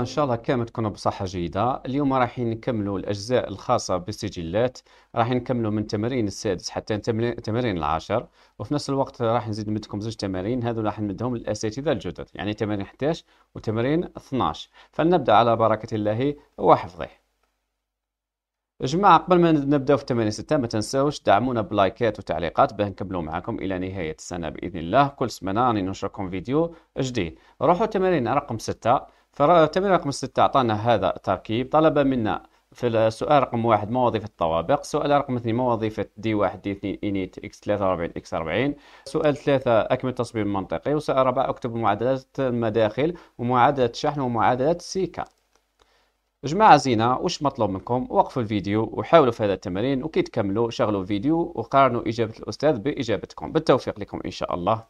ان شاء الله كامل تكونوا بصحه جيده اليوم راح نكملوا الاجزاء الخاصه بالسجلات راح نكملوا من تمرين السادس حتى تمرين العاشر وفي نفس الوقت راح نزيد نمدكم زوج تمارين هذو راح نمدهم للاساتذه الجدد يعني تمارين 11 وتمارين 12 فلنبدا على بركه الله وحفظه جماعة قبل ما نبدأ في تمارين 6 ما تنساوش دعمونا بلايكات وتعليقات باه نكملوا معكم الى نهاية السنة باذن الله كل سمانة راني نشركم فيديو جديد روحوا تمارين رقم 6 فالتمرين رقم 6 أعطانا هذا التركيب طلب منا في السؤال رقم واحد ما وظيفة الطوابق سؤال رقم اثنين ما وظيفة دي واحد دي اثنين انيت اكس ثلاثة واربعين اكس اربعين سؤال ثلاثة اكمل تصميم منطقي وسؤال أربعة اكتب معادلات المداخل ومعادلة الشحن ومعادلة سيكا جماعة زينة وش مطلوب منكم وقفوا الفيديو وحاولوا في هذا التمرين وكي تكملوا شغلوا الفيديو وقارنوا إجابة الأستاذ بإجابتكم بالتوفيق لكم إن شاء الله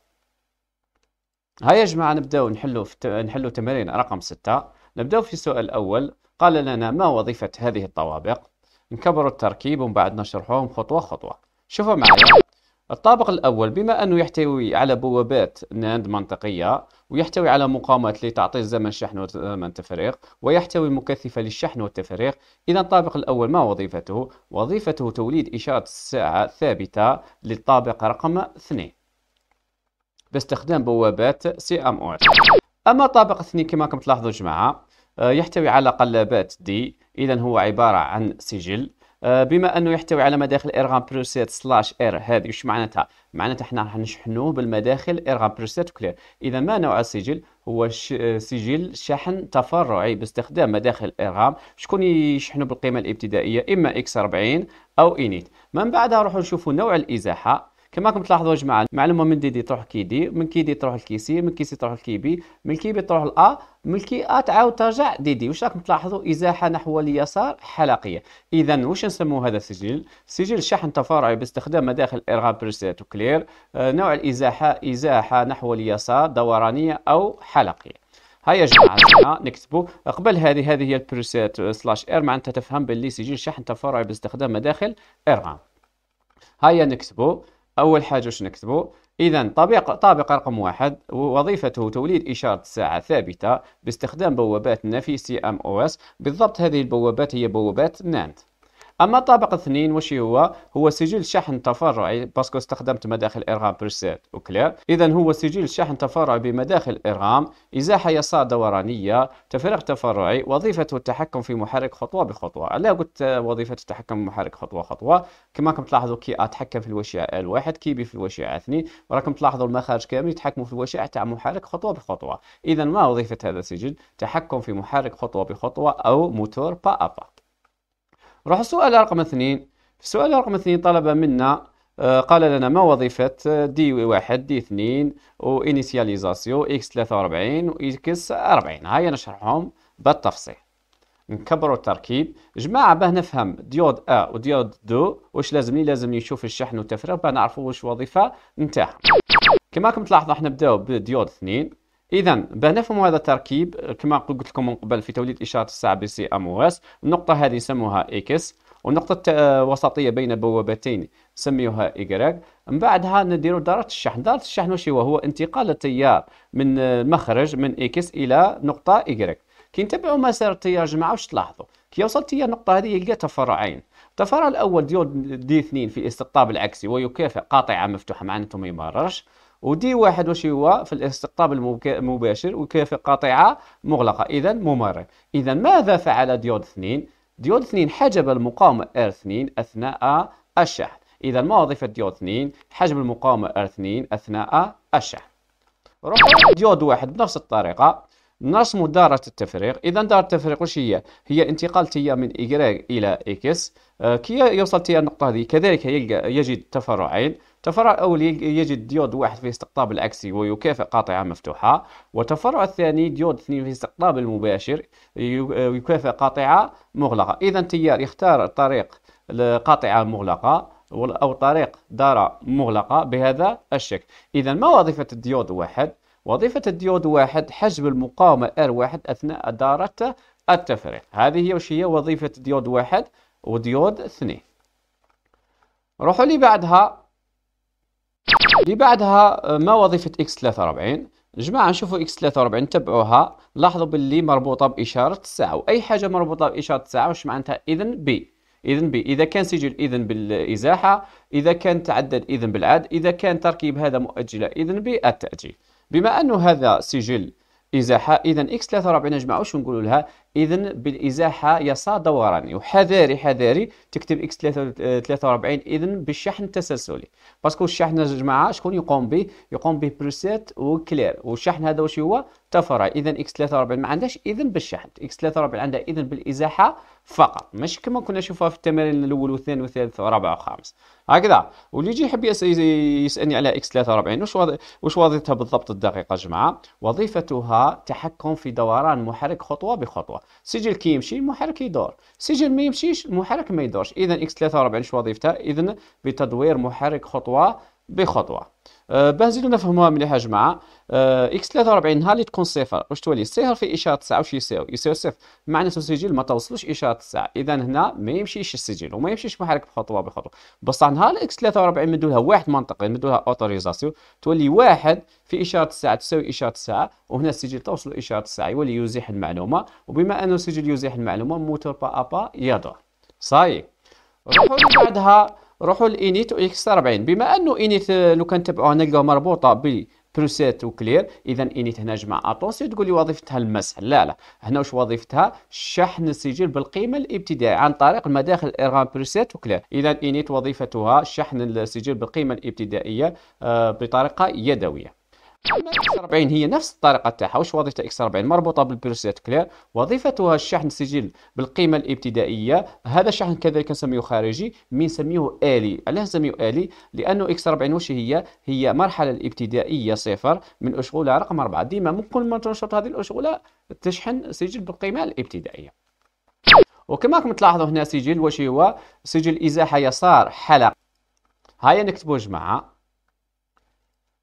هيا يا جماعة نبدأ نحلو نحلو تمارين رقم ستة نبدأ في السؤال الأول قال لنا ما وظيفة هذه الطوابق نكبروا التركيب ومن بعد نشرحوهم خطوة خطوة شوفوا معي الطابق الأول بما أنه يحتوي على بوابات ناند منطقية ويحتوي على مقاومات لتعطيل زمن شحن وزمن تفريغ ويحتوي مكثفة للشحن والتفريغ إذا الطابق الأول ما وظيفته؟ وظيفته توليد إشارة الساعة ثابتة للطابق رقم 2 باستخدام بوابات سي ام او اما الطابق الثاني كما راكم تلاحظوا جماعه آه، يحتوي على قلابات دي اذا هو عباره عن سجل آه، بما انه يحتوي على مداخل ارغام بروسيت سلاش ار هذه وش معناتها معناتها احنا راح نشحنوه بالمداخل ارغام بروسيت وكلير اذا ما نوع السجل هو آه، سجل شحن تفرعي باستخدام مداخل ارغام شكون يشحنوا بالقيمه الابتدائيه اما اكس 40 او انيت من بعدها نروحوا نشوفوا نوع الازاحه كما راكم تلاحظوا يا جماعه المعلومه من دي دي تروح كي دي من كي دي تروح لكيسي من كيسي تروح لكيبي من بي تروح لأ من الكي أ تعاود ترجع دي دي واش راكم تلاحظوا ازاحه نحو اليسار حلقيه اذا واش نسموا هذا السجل سجل شحن تفرعي باستخدام مداخل ارغام بريسيت وكلير آه، نوع الازاحه ازاحه نحو اليسار دورانيه او حلقيه هيا جماعه نكتبوا قبل هذه هذه هي البريسيت آه، سلاش ار معناتها تفهم باللي سجل شحن تفرعي باستخدام مداخل ارغام هيا نكتبوا أول حاجة واش نكتبو إذا طابق طابق رقم واحد وظيفته توليد إشارة ساعة ثابتة باستخدام بوابات النفي سي ام او اس بالضبط هذه البوابات هي بوابات نانت اما طابق اثنين وش هو هو سجل شحن تفرعي باسكو استخدمت مداخل ارغام برسيت وكلير اذا هو سجل شحن تفرعي بمداخل ارغام ازاحه يسار دورانيه تفريغ تفرعي وظيفته التحكم في محرك خطوه بخطوه علاه قلت وظيفه التحكم محرك خطوه خطوه كما راكم تلاحظوا كي اتحكم في الوشيعه الواحد كي بي في الوشيعه اثنين وراكم تلاحظوا المخارج كامل يتحكموا في الوشيعه تاع محرك خطوه بخطوه اذا ما وظيفه هذا السجل تحكم في محرك خطوه بخطوه او موتور با ابا نروح السؤال رقم اثنين في السؤال رقم اثنين طلب منا آه، قال لنا ما وظيفة آه، دي واحد دي اثنين وإنيسياليزاسيو إكس ثلاثة وأربعين وإكس أربعين هيا نشرحهم بالتفصيل نكبروا التركيب جماعة باه نفهم ديود أ وديود دو واش لازمني لازمني نشوف الشحن والتفريغ باه نعرفوا واش الوظيفة نتاعها كما راكم تلاحظوا احنا نبداو بديود اثنين اذا بهنا نفهموا هذا التركيب كما قلت لكم من قبل في توليد اشاره الساعه بي سي ام اس النقطه هذه نسموها اكس والنقطه الوسطية آه، بين بوابتين نسميوها ايكغيك من بعدها نديروا دارة الشحن دارة الشحن واش هو هو انتقال التيار من آه، المخرج من اكس الى نقطه ايكغيك كي نتبعوا مسار التيار جماعه واش تلاحظوا كي يوصل التيار النقطه هذه يلقى تفرعين التفرع الاول ديود دي 2 في الاستقطاب العكسي ويكافئ قاطعه مفتوحه معناته ما يمررش ودي واحد واش هو في الاستقطاب المباشر وكيف قاطعة مغلقة إذا ممرر إذا ماذا فعل ديود اثنين؟ ديود اثنين حجب المقاومة R2 أثناء الشحن إذا ما وظيفة ديود اثنين؟ حجب المقاومة R2 أثناء الشحن روح ديود واحد بنفس الطريقة ناصم دارة التفريغ إذا دارة التفريغ واش هي هي انتقال تي من إيكغيك إلى إكس آه، كي يوصل تي النقطة هذه كذلك يلقى يجد تفرعين التفرع الأول يجد ديود واحد في استقطاب العكسي ويكافئ قاطعة مفتوحة والتفرع الثاني ديود اثنين في استقطاب المباشر يكافئ آه، قاطعة مغلقة إذا تيار يختار طريق قاطعة مغلقة أو طريق دارة مغلقة بهذا الشكل إذا ما وظيفة الديود واحد وظيفة الديود واحد حجب المقاومة واحد أثناء دارة التفريق هذه هي وش هي وظيفة ديود واحد وديود اثنين روحوا لي بعدها لي بعدها ما وظيفة اكس 43 جماعة نشوفوا اكس 43 تبعوها لاحظوا باللي مربوطة بإشارة الساعة وأي حاجة مربوطة بإشارة الساعة وش معناتها إذن بي إذن بي إذا كان سجل إذن بالإزاحة إذا كان تعدد إذن بالعد إذا كان تركيب هذا مؤجلة إذن بالتأجيل بما أنه هذا سجل إزاحة إذا إكس 43 نجمعه ونقول لها اذا بالازاحه يسار دوراني وحذاري حذاري تكتب اكس 43 اذا بالشحن التسلسلي باسكو الشحن يا جماعه شكون يقوم به يقوم به بروسيت وكلير والشحن هذا واش هو تفرع اذا اكس 43 ما عندهاش اذا بالشحن اكس 43 عندها اذا بالازاحه فقط مش كما كنا نشوفها في التمارين الاول والثاني والثالث والرابع والخامس هكذا واللي يجي يحب يسالني على اكس 43 واش واش وظيفتها بالضبط الدقيقه يا جماعه وظيفتها تحكم في دوران محرك خطوه بخطوه سجل كي كيمشي المحرك يدور سجل ما يمشيش المحرك ما يدورش اذا اكس 43 شو وظيفتها اذا بتدوير محرك خطوه بخطوه أه، باش نزيدو نفهموها مليحه يا جماعه أه، اكس 43 نهار اللي تكون صفر واش تولي صفر في اشاره الساعه واش يساوي يساوي صفر معناتها السجل ما توصلوش اشاره الساعه اذا هنا ما يمشيش السجل وما يمشيش محرك بخطوه بخطوه بصح نهار اكس 43 مدوا واحد منطقي مدولها اوتوريزاسيون تولي واحد في اشاره الساعه تساوي اشاره الساعه وهنا السجل توصل اشاره الساعه يولي يزيح المعلومه وبما انه السجل يزيح المعلومه موتور با ابا يدور صاي نروحوا بعدها روحوا لانيت اكس 40 بما انه انيت لو كان تبعوها نلقاو مربوطه ب بروسيت وكلير اذا انيت هنا جمع اطونسي تقول لي وظيفتها المسح لا لا هنا واش وظيفتها شحن السجل بالقيمه الابتدائيه عن طريق المداخل ارغام بروسيت وكلير اذا انيت وظيفتها شحن السجل بالقيمه الابتدائيه آه، بطريقه يدويه اكس 40 هي نفس الطريقه تاعها واش وظيفه اكس 40 مربوطه بالبروسيت كلير وظيفتها الشحن السجل بالقيمه الابتدائيه هذا الشحن كذلك نسميه خارجي من نسميه الي علاه نسميه الي لانه اكس 40 واش هي هي مرحله الابتدائيه صفر من الاشغوله رقم 4 ديما ممكن ما تنشط هذه الاشغوله تشحن سجل بالقيمه الابتدائيه وكما راكم تلاحظوا هنا سجل واش هو سجل ازاحه يسار حلقه هيا نكتبوا جماعه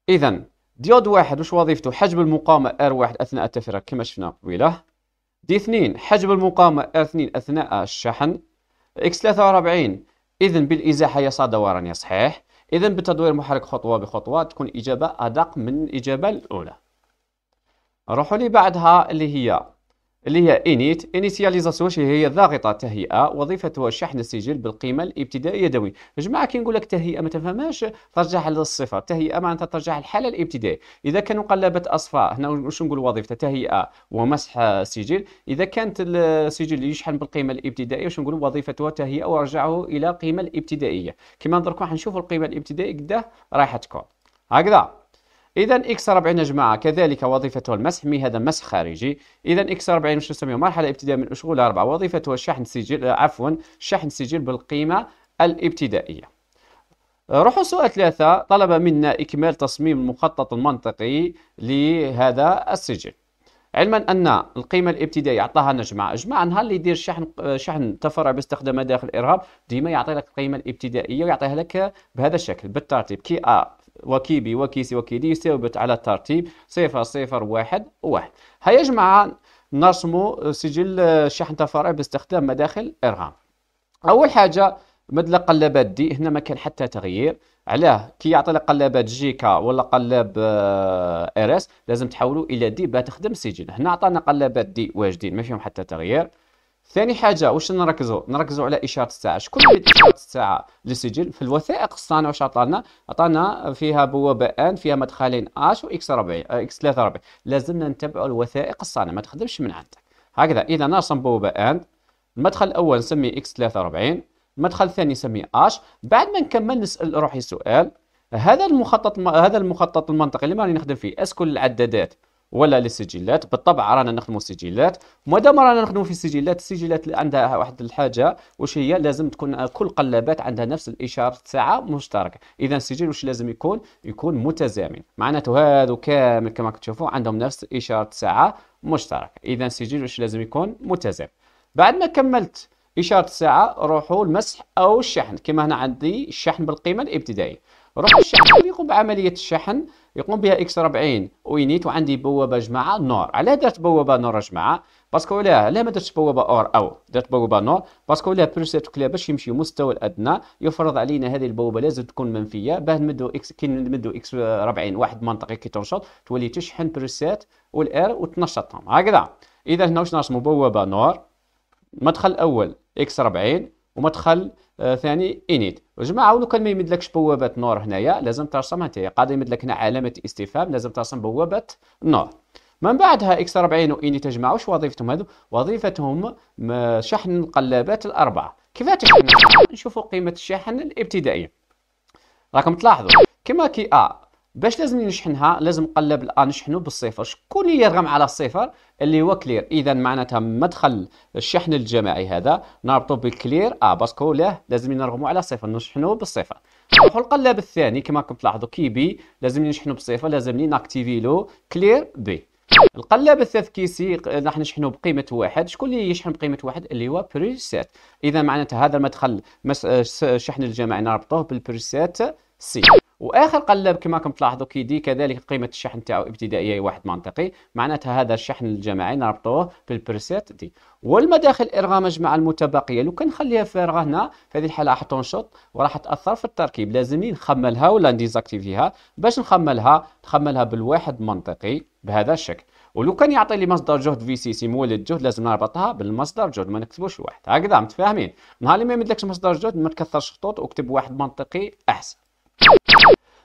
اذا ديود واحد واش وظيفته حجب المقاومة R1 أثناء التفريغ كما شفنا قبيله دي 2 حجب المقاومة R2 أثناء الشحن X43 إذن بالإزاحة يسار دورا صحيح إذن بتدوير محرك خطوة بخطوة تكون إجابة أدق من الإجابة الأولى نروحوا لي بعدها اللي هي اللي هي انيت initialization هي ضاغطه تهيئه وظيفتها شحن السجل بالقيمه الابتدائيه يدوي جماعه كي نقول لك تهيئه ما تفهمهاش ترجع للصفه تهيئه معناتها ترجع للحاله الابتدائيه اذا كانوا قلبت اصفاء هنا واش نقول وظيفته تهيئه ومسح سجل اذا كانت السجل يشحن بالقيمه الابتدائيه واش نقول وظيفتها تهيئه ورجعه الى القيمه الابتدائيه كما دركم حنشوفوا القيمه الابتدائيه قداه رايحتكم تكون هكذا إذا إكس 40 يا جماعة كذلك وظيفته المسح مي هذا مسح خارجي إذا إكس 40 شو نسميه مرحلة ابتدائية من اشغال أربعة وظيفته شحن سجل عفوا شحن سجل بالقيمة الابتدائية روحوا سؤال ثلاثة طلب منا إكمال تصميم المخطط المنطقي لهذا السجل علما أن القيمة الابتدائية أعطاها لنا جماعة جماعه نهار اللي يدير شحن شحن تفرع باستخدام داخل الإرهاب ديما يعطي لك القيمة الابتدائية ويعطيها لك بهذا الشكل بالترتيب كي أ وكيبي وكيسي وكيدي يستوعبت على الترتيب صفر صفر واحد واحد هيا جماعة نرسموا سجل شحن تفرع باستخدام مداخل إرهام أول حاجة مد قلابات دي هنا ما كان حتى تغيير علاه كي يعطي لك قلابات جيكا ولا قلاب آه، ار اس لازم تحولوا الى دي باه تخدم سجل هنا عطانا قلابات دي واجدين ما فيهم حتى تغيير ثاني حاجه واش نركزوا نركزوا على اشاره الساعه شكون اللي اشاره الساعه للسجل في الوثائق الصانعه واش عطانا عطانا فيها بوابه ان فيها مدخلين اش واكس ربعي آه، اكس 3 ربعي لازمنا نتبعوا الوثائق الصانعه ما تخدمش من عندك هكذا اذا نرسم بوابه ان المدخل الاول نسميه اكس 43 المدخل الثاني نسميه اش بعد ما نكمل نسال روحي سؤال هذا المخطط هذا المخطط المنطقي اللي راني نخدم فيه اسكو العدادات ولا للسجلات بالطبع رانا نخدموا سجلات مادام رانا نخدموا في السجلات السجلات عندها واحد الحاجه واش هي لازم تكون كل قلابات عندها نفس الاشاره ساعه مشتركه اذا السجل واش لازم يكون يكون متزامن معناته هادو كامل كما تشوفوا عندهم نفس اشاره ساعه مشتركه اذا السجل واش لازم يكون متزامن بعد ما كملت اشاره الساعه روحوا المسح او الشحن كما هنا عندي الشحن بالقيمه الابتدائيه روح الشحن يقوم بعمليه الشحن يقوم بها اكس 40 وينيت وعندي بوابه جماعه نور علاه درت بوابه نور جماعه باسكو لا لا ما درتش بوابه اور او درت بوابه نور باسكو لا بريسيت كلا باش يمشي مستوى الادنى يفرض علينا هذه البوابه لازم تكون منفيه باه نمدو اكس كي نمدو اكس 40 واحد منطقه كي تنشط تولي تشحن بريسيت والار وتنشطهم هكذا اذا هنا واش نرسمو بوابه نور مدخل اول اكس 40 ومدخل آه، ثاني انيت وجماعه ولو كان ما يمدلكش بوابه نور هنايا لازم ترسم انت قاعد يمدلك هنا علامه استفهام لازم ترسم بوابه نور من بعدها اكس 40 وانيت يا جماعه واش وظيفتهم هذو وظيفتهم شحن القلابات الاربعه كيف تشحن نشوفوا قيمه الشحن الابتدائيه راكم تلاحظوا كما كي ا باش لازم نشحنها لازم نقلب الان نشحنو بالصفر شكون اللي يرغم على الصفر اللي هو كلير اذا معناتها مدخل الشحن الجماعي هذا نربطو بالكلير اه باسكو له لازم نرغمو على صفر نشحنو بالصفر نروحو القلاب الثاني كما راكم تلاحظوا كي بي لازم نشحنو بالصفر لازم ناكتيفي له كلير بي القلاب التذكيسي راح نشحنه بقيمه واحد شكون اللي يشحن بقيمه واحد اللي هو بريسيت اذا معناتها هذا المدخل الشحن الجماعي نربطوه بالبريسيت سي واخر قلاب كما راكم تلاحظوا كيدي كذلك قيمه الشحن تاعو ابتدائيه واحد منطقي معناتها هذا الشحن الجماعي نربطوه بالبريسيت دي والمداخل إرغام مع المتبقيه لو كان نخليها فارغه هنا في هذه الحاله راح تنشط وراح تاثر في التركيب لازم نخملها ولا نديزاكتيفيها باش نخملها نخملها بالواحد منطقي بهذا الشكل ولو كان يعطي لي مصدر جهد في سي سي مولد جهد لازم نربطها بالمصدر جهد ما نكتبوش واحد هكذا متفاهمين نهار اللي ما يمدلكش مصدر جهد ما تكثرش خطوط واكتب واحد منطقي احسن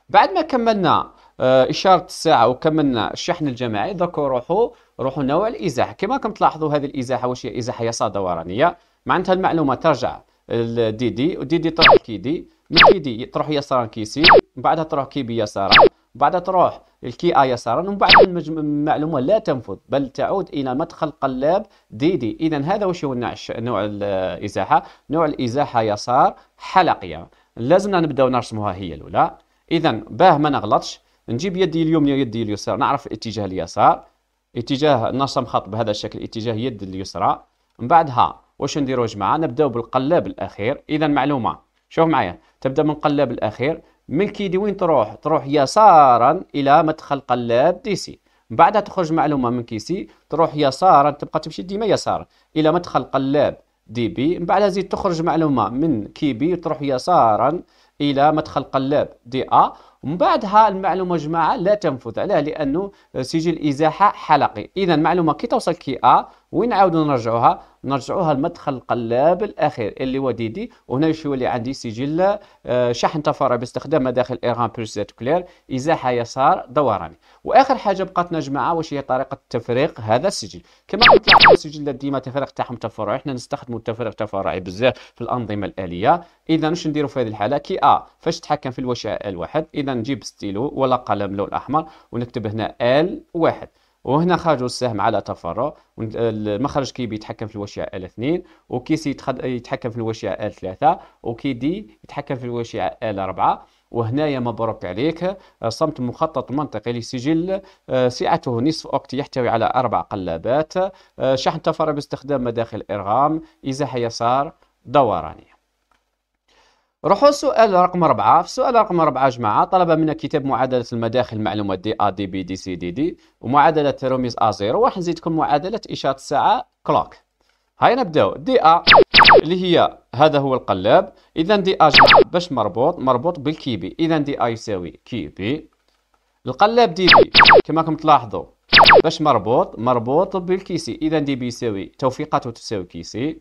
بعد ما كملنا آه، اشاره الساعه وكملنا الشحن الجماعي دركو روحوا روحوا نوع الازاحه كما راكم تلاحظوا هذه الازاحه واش هي ازاحه يسار دورانيه معناتها المعلومه ترجع الدي دي ودي دي تروح دي من كيدي تروح يسار كيسي من بعدها تروح بي يسار بعدها تروح الكي اي يسارا ومن بعد المعلومه لا تنفذ بل تعود الى مدخل قلاب دي دي اذا هذا وش هو نوع الازاحه نوع الازاحه يسار حلقيه لازمنا نبداو نرسموها هي الاولى اذا باه ما نغلطش نجيب يدي اليمنى ويدي اليسرى نعرف الاتجاه اليسار اتجاه نرسم خط بهذا الشكل اتجاه يد اليسرى من بعدها واش نديرو جماعه نبداو بالقلاب الاخير اذا معلومه شوف معايا تبدا من قلاب الاخير من كيدي وين تروح تروح يسارا الى مدخل قلاب دي سي من بعدها تخرج معلومه من كيسي تروح يسارا تبقى تمشي ديما يسارا الى مدخل قلاب دي بي من بعدها زيد تخرج معلومه من كي بي تروح يسارا الى مدخل قلاب دي ا ومن بعدها المعلومه جماعه لا تنفذ علاه لانه سجل ازاحه حلقي اذا معلومه كي توصل كي ا وين عاودوا نرجعوها نرجعوها لمدخل القلاب الاخير اللي هو دي دي وهنا يولي عندي سجل آه، شحن طفره باستخدام مداخل ايران بلس كلير ازاحه يسار دوراني واخر حاجه بقاتنا جماعه واش هي طريقه تفريق هذا السجل كما قلت لكم السجلات ديما تفريق تاعهم تفرعي احنا نستخدموا التفريق تفرعي بزاف في الانظمه الاليه اذا واش نديروا في هذه الحاله كي ا فاش تحكم في الوشع ال واحد اذا نجيب ستيلو ولا قلم لون احمر ونكتب هنا ال واحد وهنا خرجوا السهم على تفرع المخرج كي بيتحكم يتحكم في الوشيعه ال L2 وكي سي يتحكم في الوشيعه ال L3 وكي دي يتحكم في الوشيعه ال L4 وهنايا مبروك عليك صمت مخطط منطقي لسجل آه، سعته نصف اوكت يحتوي على اربع قلابات آه، شحن تفرع باستخدام مداخل ارغام ازاحه يسار دوراني روحوا السؤال رقم أربعة في السؤال رقم أربعة جماعة طلب منا كتاب معادلة المداخل المعلومات دي أ دي بي دي سي دي دي ومعادلة تيروميز أ زيرو وراح نزيدكم معادلة إشارة الساعة كلوك هاي نبداو دي أ اللي هي هذا هو القلاب إذا دي أ جماعة باش مربوط مربوط بالكيبي إذا دي أ يساوي كيبي القلاب دي بي كما راكم تلاحظوا باش مربوط مربوط بالكيسي إذا دي بي يساوي توفيقاته تساوي كيسي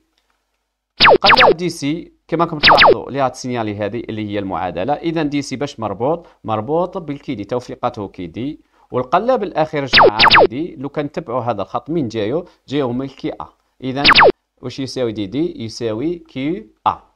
قبل دي سي كما راكم تلاحظوا اللي السينيالي هذه اللي هي المعادله اذا دي سي باش مربوط مربوط بالكيدي توفيقاته كيدي والقلاب الاخير جماعه كيدي لو كان تبعوا هذا الخط من جايو جايو من الكي ا اذا واش يساوي دي دي يساوي كي ا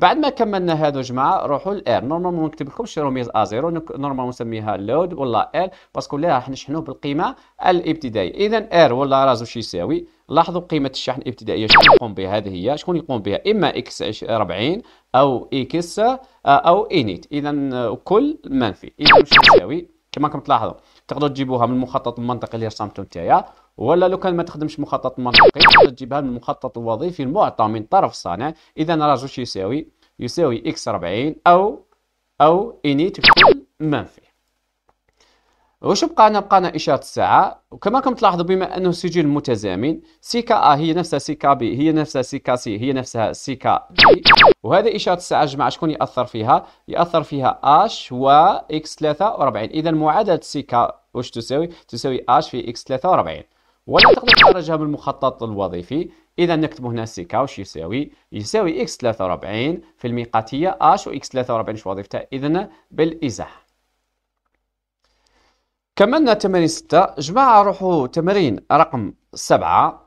بعد ما كملنا هادو جماعه روحوا لار نورمالمون لكم شي روميز ا زيرو نورمالمون نسميها لود ولا ار باسكو لا راح نشحنوه بالقيمه الابتدائيه اذا ار ولا رازو شي يساوي لاحظوا قيمه الشحن الابتدائيه شكون يقوم بها هذه هي شكون يقوم بها اما اكس 40 او اكس آه، او انيت اذا آه، كل منفي اذا شو يساوي كما راكم تلاحظوا تقدروا تجيبوها من المخطط المنطقي اللي رسمته نتايا ولا لو كان ما تخدمش مخطط منطقي تجيبها من المخطط الوظيفي المعطى من طرف الصانع اذا جوج يساوي يساوي اكس 40 او او اني تكون منفي واش بقى بقى بقانا اشاره الساعه وكما كم تلاحظوا بما انه سجل متزامن سي كا ا هي نفسها سي كا بي هي نفسها سي كا سي هي نفسها سي كا بي وهذه اشاره الساعه جماعه شكون ياثر فيها ياثر فيها اش و اكس 43 اذا معادله سي كا واش تساوي تساوي اش في اكس 43 ولا تقدر تخرجها من المخطط الوظيفي اذا نكتبوا هنا سي كا وش يساوي يساوي اكس 43 في الميقاتيه اش واكس 43 شو وظيفتها اذا بالازاحه كملنا تمارين 6 جماعه روحوا تمرين رقم 7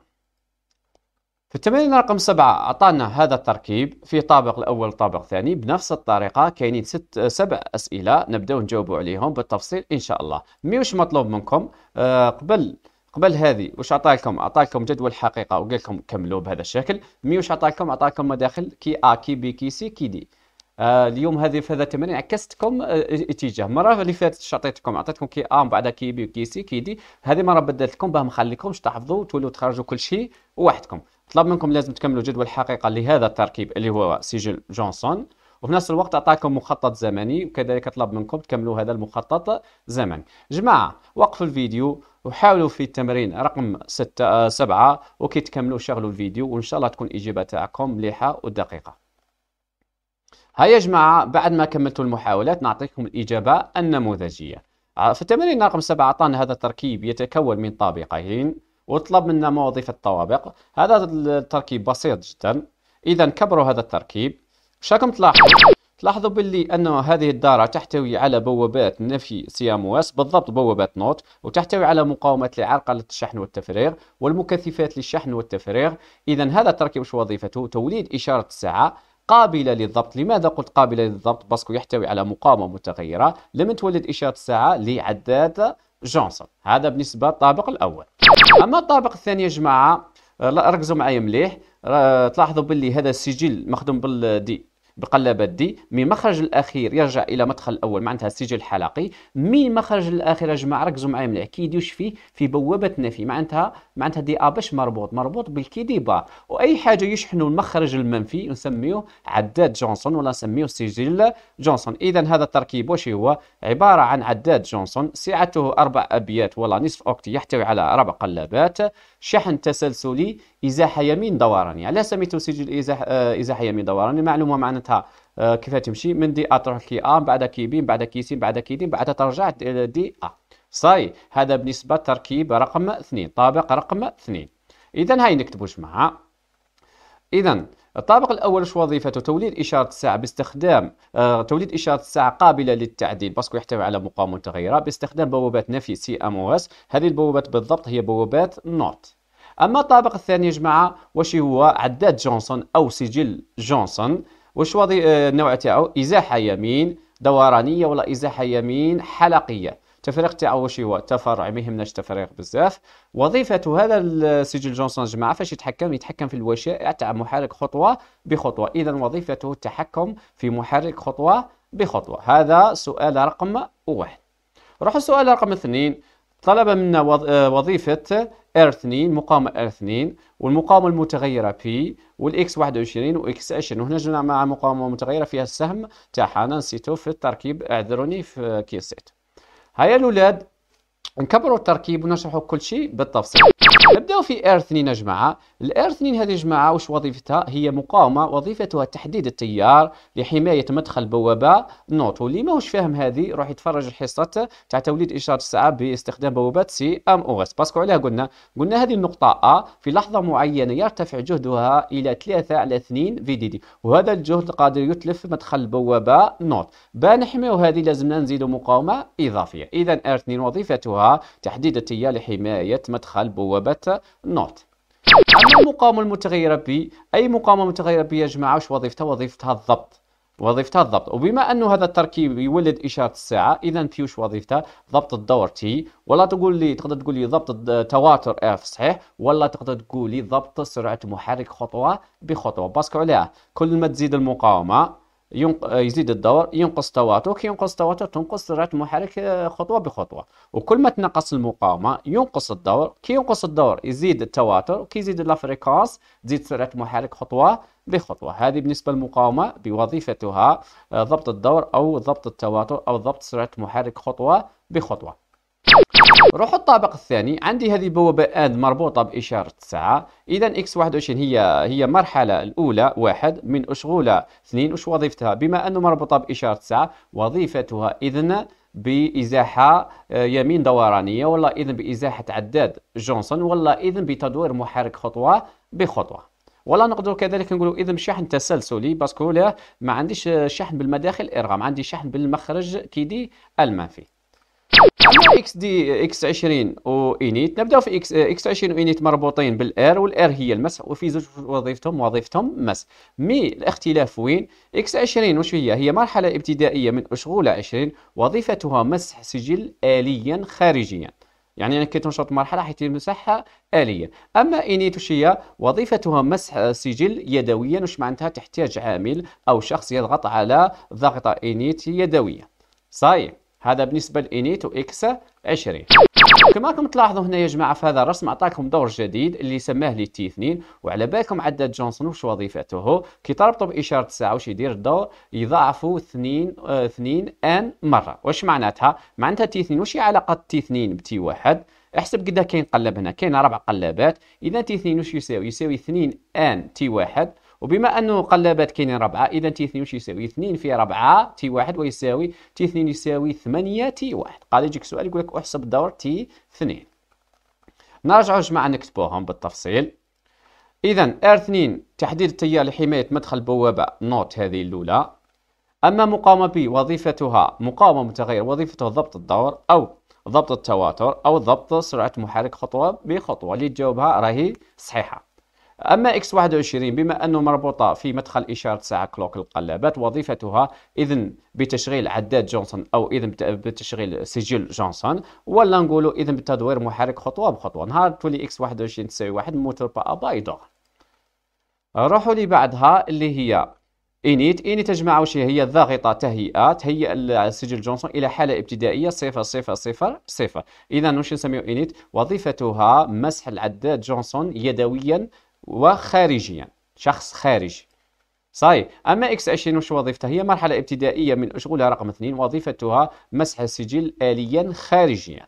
في التمرين رقم سبعة أعطانا هذا التركيب في طابق الأول طابق ثاني بنفس الطريقة كاينين ست سبع أسئلة نبداو نجاوبوا عليهم بالتفصيل إن شاء الله مي واش مطلوب منكم آه قبل قبل هذه واش عطا لكم عطا لكم جدول حقيقه وقال لكم كملوا بهذا الشكل مي واش عطا لكم عطا لكم مداخل كي ا كي بي كي سي كي دي آه اليوم هذه في هذا التمرين عكستكم آه، اتجاه المره اللي فاتت عطيتكم عطيتكم كي ا بعد كي بي كي سي كي دي هذه مره بدلت لكم باه مخليكمش تحفظوا وتولوا تخرجوا كل شيء وحدكم طلب منكم لازم تكملوا جدول حقيقه لهذا التركيب اللي هو سجل جونسون وفي نفس الوقت عطاكم مخطط زمني وكذلك طلب منكم تكملوا هذا المخطط زمني جماعه وقفوا الفيديو وحاولوا في التمرين رقم ستة آه، سبعة وكي تكملوا شغلوا الفيديو وان شاء الله تكون الاجابه تاعكم مليحه ودقيقه ها يا جماعه بعد ما كملتوا المحاولات نعطيكم الاجابه النموذجيه آه، في التمرين رقم سبعة عطانا هذا التركيب يتكون من طابقين وطلب منا موظف الطوابق هذا التركيب بسيط جدا اذا كبروا هذا التركيب شاكم تلاحظوا تلاحظوا باللي أن هذه الدارة تحتوي على بوابات نفي سيامواس بالضبط بوابات نوت وتحتوي على مقاومات لعرقلة الشحن والتفريغ والمكثفات للشحن والتفريغ إذا هذا التركيب وش وظيفته توليد إشارة الساعة قابلة للضبط لماذا قلت قابلة للضبط باسكو يحتوي على مقاومة متغيرة لم تولد إشارة الساعة لعداد جونسون هذا بالنسبة للطابق الأول أما الطابق الثاني يا جماعة ركزوا معي مليح تلاحظوا باللي هذا السجل مخدوم بالدي بقلبات دي من مخرج الاخير يرجع الى مدخل الاول معناتها السجل الحلقي من مخرج الاخير يا جماعه ركزوا معايا مليح كي يدوش فيه في بوابه نفي معناتها معناتها دي ا باش مربوط مربوط با واي حاجه يشحنوا المخرج المنفي نسميه عداد جونسون ولا نسميه سجل جونسون اذا هذا التركيب واش هو عباره عن عداد جونسون سعته اربع ابيات ولا نصف اوكت يحتوي على اربع قلبات شحن تسلسلي ازاحه يمين دوراني علاش يعني سميتو سجل ازاح آه، ازاحه يمين دوراني معلومه معناتها آه، كيف تمشي من دي ا تروح كي ا من بعد كي بي من بعد كي سي من بعد كي دي من بعد ترجع دي ا صاي هذا بالنسبه تركيب رقم اثنين طابق رقم اثنين اذا هاي نكتبوا جماعه اذا الطابق الاول اش وظيفته توليد اشاره الساعه باستخدام آه توليد اشاره الساعه قابله للتعديل باسكو يحتوي على مقاومه متغيره باستخدام بوابات نفي سي ام او اس هذه البوابات بالضبط هي بوابات نوت أما الطابق الثاني يا جماعة واش هو عداد جونسون أو سجل جونسون واش وضع آه، النوع تاعو إزاحة يمين دورانية ولا إزاحة يمين حلقية التفريق تاعو واش هو تفرع ما يهمناش التفريق بزاف وظيفة هذا السجل جونسون جماعة فاش يتحكم يتحكم في الوشائع تاع محرك خطوة بخطوة إذا وظيفته التحكم في محرك خطوة بخطوة هذا سؤال رقم واحد نروح السؤال رقم اثنين طلب منا آه، وظيفة R2 مقاومة R2 والمقاومة المتغيرة P والإكس 21 وإكس 20 وهنا جمعنا مع مقاومة متغيرة فيها السهم تاعها نسيتو في التركيب اعذروني في كيسيت هيا الأولاد نكبروا التركيب ونشرحوا كل شيء بالتفصيل نبداو في ار 2 يا جماعه الار 2 هذه جماعه واش وظيفتها هي مقاومه وظيفتها تحديد التيار لحمايه مدخل بوابه نوت واللي ماهوش فاهم هذه راح يتفرج الحصه تاع توليد اشاره الساعه باستخدام بوابات سي ام او اس باسكو عليها قلنا قلنا هذه النقطه ا في لحظه معينه يرتفع جهدها الى 3 على 2 في دي دي وهذا الجهد قادر يتلف مدخل بوابه نوت با نحميو هذه لازمنا نزيدو مقاومه اضافيه اذا ار 2 وظيفتها تحديد التيار لحمايه مدخل بوابه اثبات uh, not اما المقاومه المتغيره ب اي مقاومه متغيره ب يا جماعه واش وظيفتها وظيفتها الضبط وظيفتها الضبط وبما انه هذا التركيب يولد اشاره الساعه اذا في وش وظيفتها ضبط الدور تي ولا تقول لي تقدر تقول لي ضبط التواتر اف صحيح ولا تقدر تقول لي ضبط سرعه محرك خطوه بخطوه باسكو عليها كل ما تزيد المقاومه يزيد الدور ينقص التواتر كي ينقص التواتر تنقص سرعه المحرك آه، خطوه بخطوه وكل ما تنقص المقاومه ينقص الدور كي ينقص الدور يزيد التواتر كي يزيد فريكونس تزيد سرعه المحرك خطوه بخطوه هذه بالنسبه للمقاومه بوظيفتها آه، ضبط الدور او ضبط التواتر او ضبط سرعه المحرك خطوه بخطوه روحوا الطابق الثاني عندي هذه بوابة آند مربوطة بإشارة الساعة إذا إكس 21 هي هي مرحلة الأولى واحد من أشغولة اثنين وش وظيفتها بما أنه مربوطة بإشارة الساعة وظيفتها إذن بإزاحة آه، يمين دورانية ولا إذن بإزاحة عداد جونسون ولا إذن بتدوير محرك خطوة بخطوة ولا نقدر كذلك نقولوا اذا شحن تسلسلي باسكو لا ما عنديش شحن بالمداخل ارغام عندي شحن بالمخرج كيدي المنفي اكس دي اكس 20 وانيت نبداو في اكس اكس 20 وانيت مربوطين بالار والار هي المسح وفي زوج وظيفتهم وظيفتهم مسح مي الاختلاف وين اكس 20 واش هي هي مرحله ابتدائيه من اشغول 20 وظيفتها مسح سجل اليا خارجيا يعني انا كي مرحله حيت المساحه اليا اما هي وظيفتها مسح آه، سجل يدويا واش معناتها تحتاج عامل او شخص يضغط على ضغطه انيت يدويه صحيح هذا بالنسبة لإنيت وإكس 20 كما راكم تلاحظوا هنا يا جماعة في هذا الرسم عطاكم دور جديد اللي سماه لي تي 2 وعلى بالكم عدد جونسون وش وظيفته كي تربطوا بإشارة الساعة واش يدير الدور يضاعفوا 2 2 ان مرة واش معناتها معناتها تي 2 وش علاقة تي 2 بتي 1 احسب قدا كاين قلب هنا كاين ربع قلابات اذا تي 2 وش يساوي يساوي 2 ان تي 1 وبما انه قلبات كاينين ربعه اذا تي 2 واش يساوي 2 في ربعه تي 1 ويساوي تي 2 يساوي 8 تي 1 قال يجيك سؤال يقول لك احسب دور تي 2 نرجعوا جماعه نكتبوهم بالتفصيل اذا ار 2 تحديد التيار لحمايه مدخل بوابه نوت هذه الاولى اما مقاومه بي وظيفتها مقاومه متغير وظيفتها ضبط الدور او ضبط التواتر او ضبط سرعه محرك خطوه بخطوه اللي تجاوبها راهي صحيحه اما اكس X21 بما أنه مربوطة في مدخل إشارة ساعة كلوك القلابات وظيفتها إذن بتشغيل عداد جونسون أو إذن بتشغيل سجل جونسون ولا نقولوا إذن بتدوير محرك خطوة بخطوة نهار تولي اكس 21 تساوي واحد موتور با بيضاء روحوا لي بعدها اللي هي انيت انيت تجمع واش هي الضاغطه تهيئه تهيئ السجل جونسون الى حاله ابتدائيه صفر صفر صفر صفر اذا واش نسميو انيت وظيفتها مسح العداد جونسون يدويا وخارجيا شخص خارجي صحيح اما اكس 20 وش وظيفتها هي مرحله ابتدائيه من اشغلها رقم 2 وظيفتها مسح السجل اليا خارجيا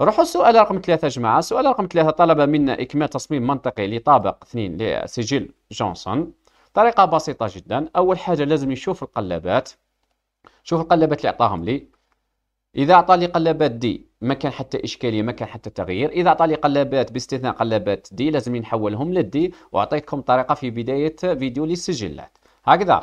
روحوا السؤال رقم يا جماعة السؤال رقم 3 طلب منا إكمال تصميم منطقي لطابق 2 لسجل جونسون طريقة بسيطة جدا أول حاجة لازم يشوف القلابات شوف القلابات اللي عطاهم لي إذا أعطى لي قلبات دي ما كان حتى إشكالية ما كان حتى تغيير إذا أعطى لي قلبات باستثناء قلبات دي لازم نحولهم للدي وأعطيتكم طريقة في بداية فيديو للسجلات هكذا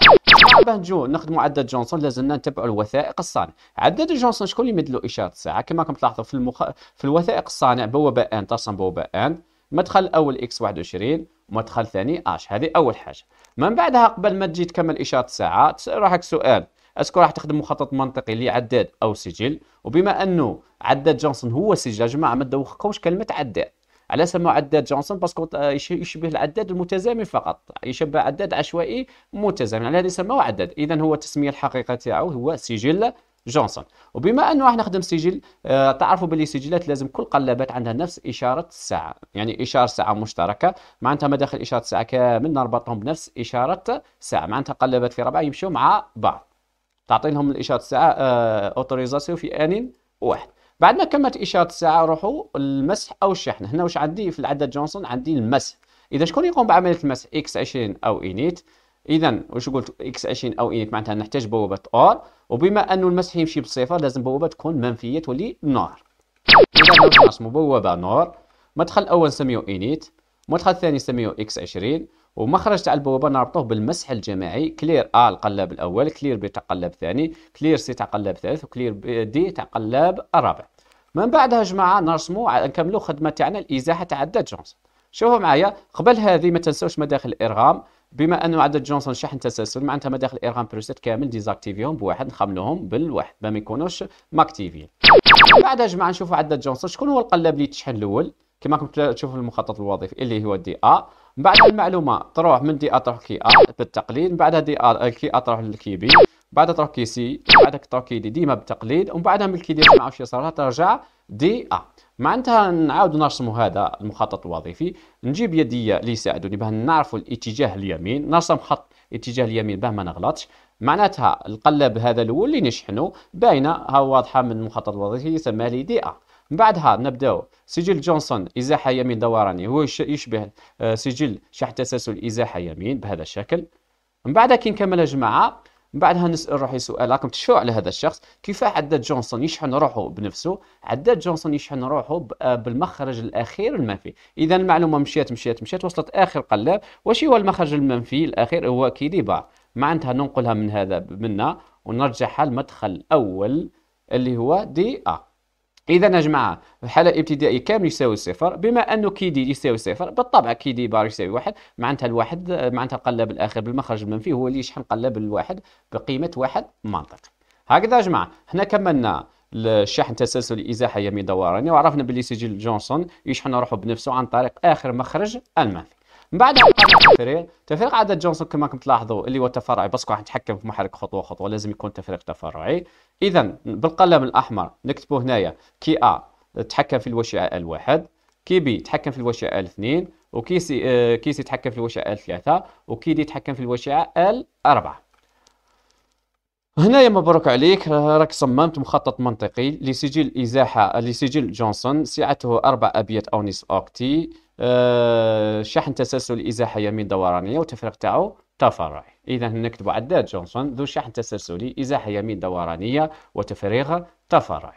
بعد نجو نخدموا عدد جونسون لازمنا نتبعوا الوثائق الصانع عدد جونسون شكون اللي يمدلو اشاره الساعه كما راكم تلاحظوا في المخ... في الوثائق الصانع بوابه ان ترسم بوابه ان مدخل اول اكس 21 ومدخل ثاني اش هذه اول حاجه من بعدها قبل ما تجي تكمل اشاره الساعه راحك سؤال اسكو راح تخدم مخطط منطقي لعداد او سجل وبما انه عداد جونسون هو سجل يا جماعه ما تدوخكوش كلمه عداد على سمو عداد جونسون باسكو يشبه العداد المتزامن فقط يشبه عداد عشوائي متزامن على هذا سماه عداد اذا هو التسميه الحقيقه تاعو هو سجل جونسون وبما انه راح نخدم سجل آه تعرفوا باللي سجلات لازم كل قلابات عندها نفس اشاره الساعه يعني اشاره ساعه مشتركه معناتها ما داخل اشاره الساعه كامل نربطهم بنفس اشاره ساعه معناتها قلابات في ربعه يمشوا مع بعض تعطي لهم الاشاره الساعه اوتوريزاسيون آه، في ان واحد بعد ما كملت اشاره الساعه روحوا المسح او الشحن هنا واش عندي في العدد جونسون عندي المسح اذا شكون يقوم بعمليه المسح اكس 20 او انيت اذا واش قلت اكس 20 او انيت معناتها نحتاج بوابه اور وبما انه المسح يمشي بالصفر لازم بوابه تكون منفيه تولي نار اذا نرسم بوابه نار مدخل اول نسميه انيت مدخل ثاني نسميه اكس 20 ومخرج تاع البوابه نربطوه بالمسح الجماعي كلير ا القلاب الاول كلير بي تاع القلاب ثاني كلير سي تاع القلاب ثالث وكلير دي تاع القلاب الرابع من بعدها جماعه نرسموا نكملوا الخدمه تاعنا الازاحه تاع عدد جونسون شوفوا معايا قبل هذه ما تنساوش مداخل الارغام بما انه عدد جونسون شحن تسلسل معناتها مداخل الارغام بروسيت كامل ديزاكتيفيهم بواحد نخملوهم بالواحد ما يكونوش ماكتيفين بعدها جماعه نشوفوا عدد جونسون شكون هو القلاب اللي تشحن الاول كما كنت تشوف المخطط الوظيفي اللي هو دي ا من بعد المعلومه تروح من دي ا تروح كي ا بالتقليد من بعدها دي ا آه، كي ا تروح للكي بي بعدها تروح كي سي بعدها تروح كي دي ديما بالتقليد ومن بعدها من كي دي ما عرفش يسارها ترجع دي ا معناتها نعاود نرسموا هذا المخطط الوظيفي نجيب يدي اللي يساعدوني باه نعرفوا الاتجاه اليمين نرسم خط اتجاه اليمين باه ما نغلطش معناتها القلب هذا الاول اللي نشحنه باينه ها واضحه من المخطط الوظيفي يسمى لي دي ا من بعدها نبداو سجل جونسون ازاحه يمين دوراني هو يشبه آه، سجل شح تسلسل ازاحه يمين بهذا الشكل من بعدها كي نكملها جماعه من بعدها نسال روحي سؤال راكم تشفوا على هذا الشخص كيف عداد جونسون يشحن روحه بنفسه عداد جونسون يشحن روحه آه، بالمخرج الاخير المنفي اذا المعلومه مشيت مشيت مشيت وصلت اخر قلاب واش هو المخرج المنفي الاخير هو كيدي بار معناتها ننقلها من هذا منا ونرجعها المدخل الاول اللي هو دي ا اذا يا جماعه الحاله الابتدائيه كامل يساوي صفر بما انه كي دي يساوي صفر بالطبع كي دي بار يساوي واحد معناتها الواحد معناتها القلاب الاخر بالمخرج المنفي هو اللي يشحن قلاب الواحد بقيمه واحد منطقي هكذا يا جماعه هنا كملنا الشحن التسلسلي ازاحه يمي دوراني وعرفنا باللي سجل جونسون يشحن روحه بنفسه عن طريق اخر مخرج المنفي من بعد التفريغ تفريغ عدد جونسون كما راكم تلاحظوا اللي هو تفرعي بس راح نتحكم في محرك خطوه خطوه لازم يكون تفريغ تفرعي اذا بالقلم الاحمر نكتبوا هنايا كي ا تحكم في الوشعه الواحد كي بي تحكم في الوشعه الاثنين وكي سي كي سي تحكم في الوشعه الثلاثه وكي دي تحكم في الوشعه الاربعه هنايا مبروك عليك راك صممت مخطط منطقي لسجل ازاحه لسجل جونسون سعته 4 ابيات او نصف اوكتي آه، شحن تسلسل الازاحه يمين دورانيه والتفريق تاعو تفرع إذا نكتب عداد جونسون ذو شحن تسلسلي إزاحة يمين دورانية وتفريغ تفرع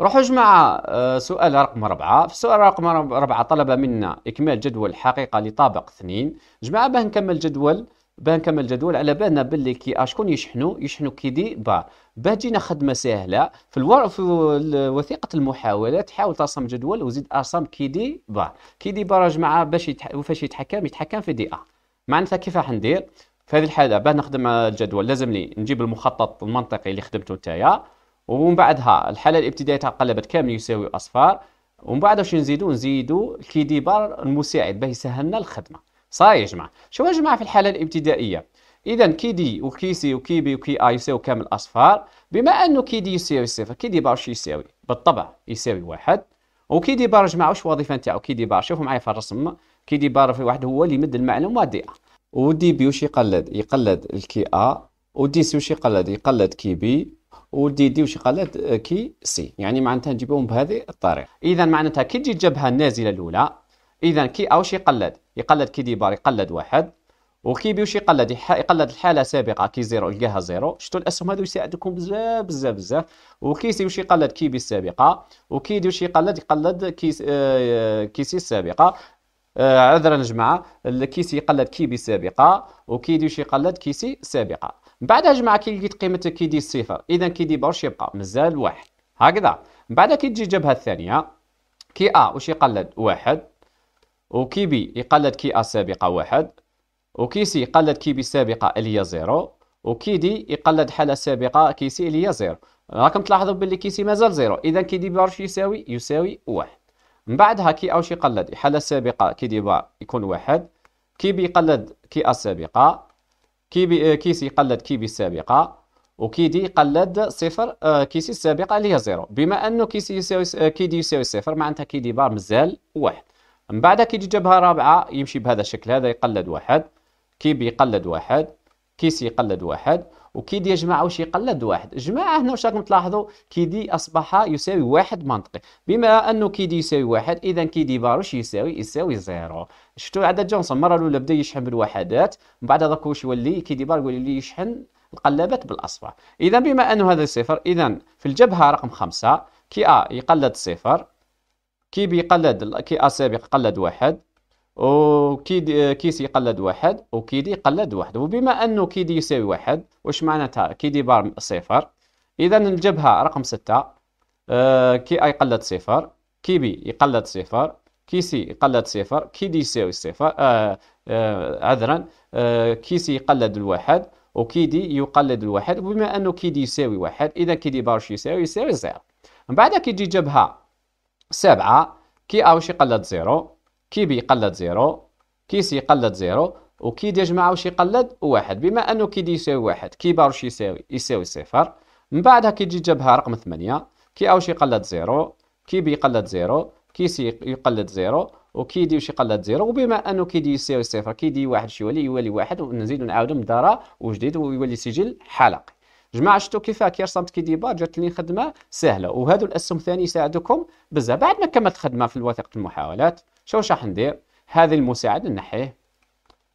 روحوا جماعة سؤال رقم أربعة في السؤال رقم أربعة طلب منا إكمال جدول الحقيقة لطابق اثنين جماعة باه نكمل جدول باه نكمل جدول على بالنا باللي كي آه، شكون يشحنوا يشحنوا كي دي بار باه تجينا خدمة سهلة في, الور... في وثيقة المحاولات حاول ترسم جدول وزيد أرسم كي دي بار كي دي بار يا جماعة باش يتح... فاش يتحكم يتحكم في دي أ معناتها كيف راح ندير في هذه الحاله باه نخدم الجدول لازم لي نجيب المخطط المنطقي اللي خدمته نتايا ومن بعدها الحاله الابتدائيه تاع قلبت كامل يساوي اصفار ومن بعد واش نزيدو نزيدو بار المساعد باه يسهلنا الخدمه صاي يا جماعه شو يا جماعه في الحاله الابتدائيه اذا كي دي وكي سي وكي بي وكي اي يساوي كامل اصفار بما انه كي دي يساوي صفر كي دي بار واش يساوي بالطبع يساوي واحد وكي دي بار جماعه واش الوظيفه نتاعو كي دي بار شوفوا معايا في الرسم كي دي في واحد هو اللي يمد المعلومه دي ا ودي بي واش يقلد يقلد الكي ا ودي سي واش يقلد يقلد كي بي ودي دي واش يقلد كي سي يعني معناتها نجيبهم بهذه الطريقه اذا معناتها كي تجي الجبهه النازله الاولى اذا كي ا واش يقلد يقلد كي دي بار يقلد واحد وكي بي واش يقلد يقلد الحاله السابقه كي زيرو يلقاها زيرو شفتوا الاسهم هذو يساعدكم بزاف بزاف بزاف وكي سي واش يقلد كي بي السابقه وكي دي واش يقلد يقلد كي آه، كي سي السابقه عذرا آه، جماعه الكيسي قلد كيبي سابقه وكيديش يقلد كيسي سابقه من بعدها جماعه كي لقيت قيمه كيدي صفر اذا كيدي برش يبقى مازال واحد هكذا من بعدها كي تجي الجبهه الثانيه كي ا واش يقلد واحد وكي بي يقلد كي ا سابقه واحد وكي سي يقلد كي بي سابقه اللي هي زيرو وكي دي يقلد حاله سابقه كي سي اللي هي زيرو راكم تلاحظوا باللي كيسي مازال زيرو اذا كيدي برش يساوي يساوي واحد من بعدها كي أو شي قلد الحالة السابقة كي بار يكون واحد كي بي يقلد كي السابقة كي بي آه، كيسي يقلد كي بي السابقة دي يقلد صفر آه، كيسي السابقة اللي هي زيرو بما أنه كيسي يساوي آه، كي دي يساوي صفر معناتها دي بار مازال واحد من بعدها كي تجي جبهة رابعة يمشي بهذا الشكل هذا يقلد واحد كي بي يقلد واحد كيسي يقلد واحد وكيدي جماعة واش يقلد واحد جماعة هنا واش راكم تلاحظوا كيدي أصبح يساوي واحد منطقي بما أنه كيدي يساوي واحد إذا كيدي بار واش يساوي يساوي زيرو شفتوا عدد جونسون المرة الأولى بدا يشحن بالوحدات من بعد هذاك واش يولي كيدي بار يولي يشحن القلابات بالأصبع إذا بما أنه هذا صفر إذا في الجبهة رقم خمسة كي أ يقلد صفر كي بي يقلد كي أ سابق قلد واحد وكيدي آه، كيسي يقلد واحد وكيدي يقلد واحد وبما أنه كيدي يساوي واحد واش معناتها كيدي بار صفر إذا الجبهة رقم ستة آه كي أي يقلد صفر كي بي يقلد صفر كي سي يقلد صفر كيدي يساوي صفر آه آه عذرا آه كيسي يقلد الواحد وكيدي يقلد الواحد وبما أنه كيدي يساوي واحد إذا كيدي بار يساوي يساوي زيرو من بعد كي تجي جبهة سبعة كي أوش آه، يقلد زيرو كي بي يقلد زيرو كي سي يقلد زيرو وكي دي جماعة واش يقلد واحد بما أنه كي دي يساوي واحد كي بار واش يساوي يساوي صفر من بعدها كي تجي جابها رقم ثمانية كي او واش يقلد زيرو كي بي يقلد زيرو كي سي يقلد زيرو وكي دي واش يقلد زيرو وبما أنه كي دي يساوي صفر كي دي واحد شي يولي يولي واحد ونزيدو نعاودو مدارة وجديد ويولي سجل حلقي جماعه شفتوا كيفاه كي رسمت كي دي بار جات لي خدمه سهله وهذو الاسهم الثاني يساعدوكم بزاف بعد ما كملت الخدمه في الوثيقه المحاولات شو راح ندير هذه المساعد نحيه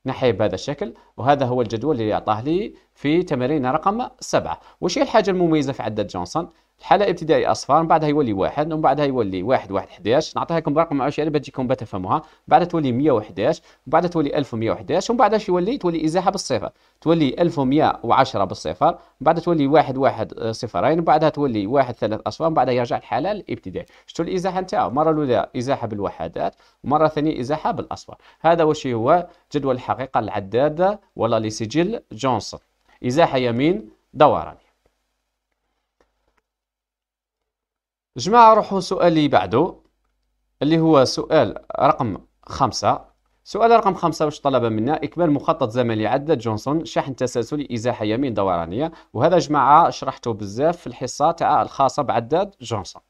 نحيه بهذا الشكل وهذا هو الجدول اللي اعطاه لي في تمارين رقم سبعة وش هي الحاجه المميزه في عدة جونسون الحاله الابتدائيه اصفار من بعدها يولي واحد ومن بعدها يولي واحد واحد 11 نعطيها لكم رقم عشري يعني باش تجيكم تفهموها من بعدها تولي 111 من بعدها تولي 1111 ومن بعدها يولي تولي ازاحه بالصفر تولي 1110 بالصفر من بعدها تولي واحد واحد آه، صفرين من بعدها تولي واحد ثلاث اصفار من بعدها يرجع الحاله الابتدائي شفتوا الازاحه نتاعو مره الاولى ازاحه بالوحدات ومره ثانيه ازاحه بالاصفار هذا واش هو جدول الحقيقه العداده ولا لسجل جونسون ازاحه يمين دوران جماعة روحوا سؤالي بعده اللي هو سؤال رقم خمسة سؤال رقم خمسة واش طلب منا إكمال مخطط زمني عدة جونسون شحن تسلسلي إزاحة يمين دورانية وهذا جماعة شرحته بزاف في الحصة تاع الخاصة بعداد جونسون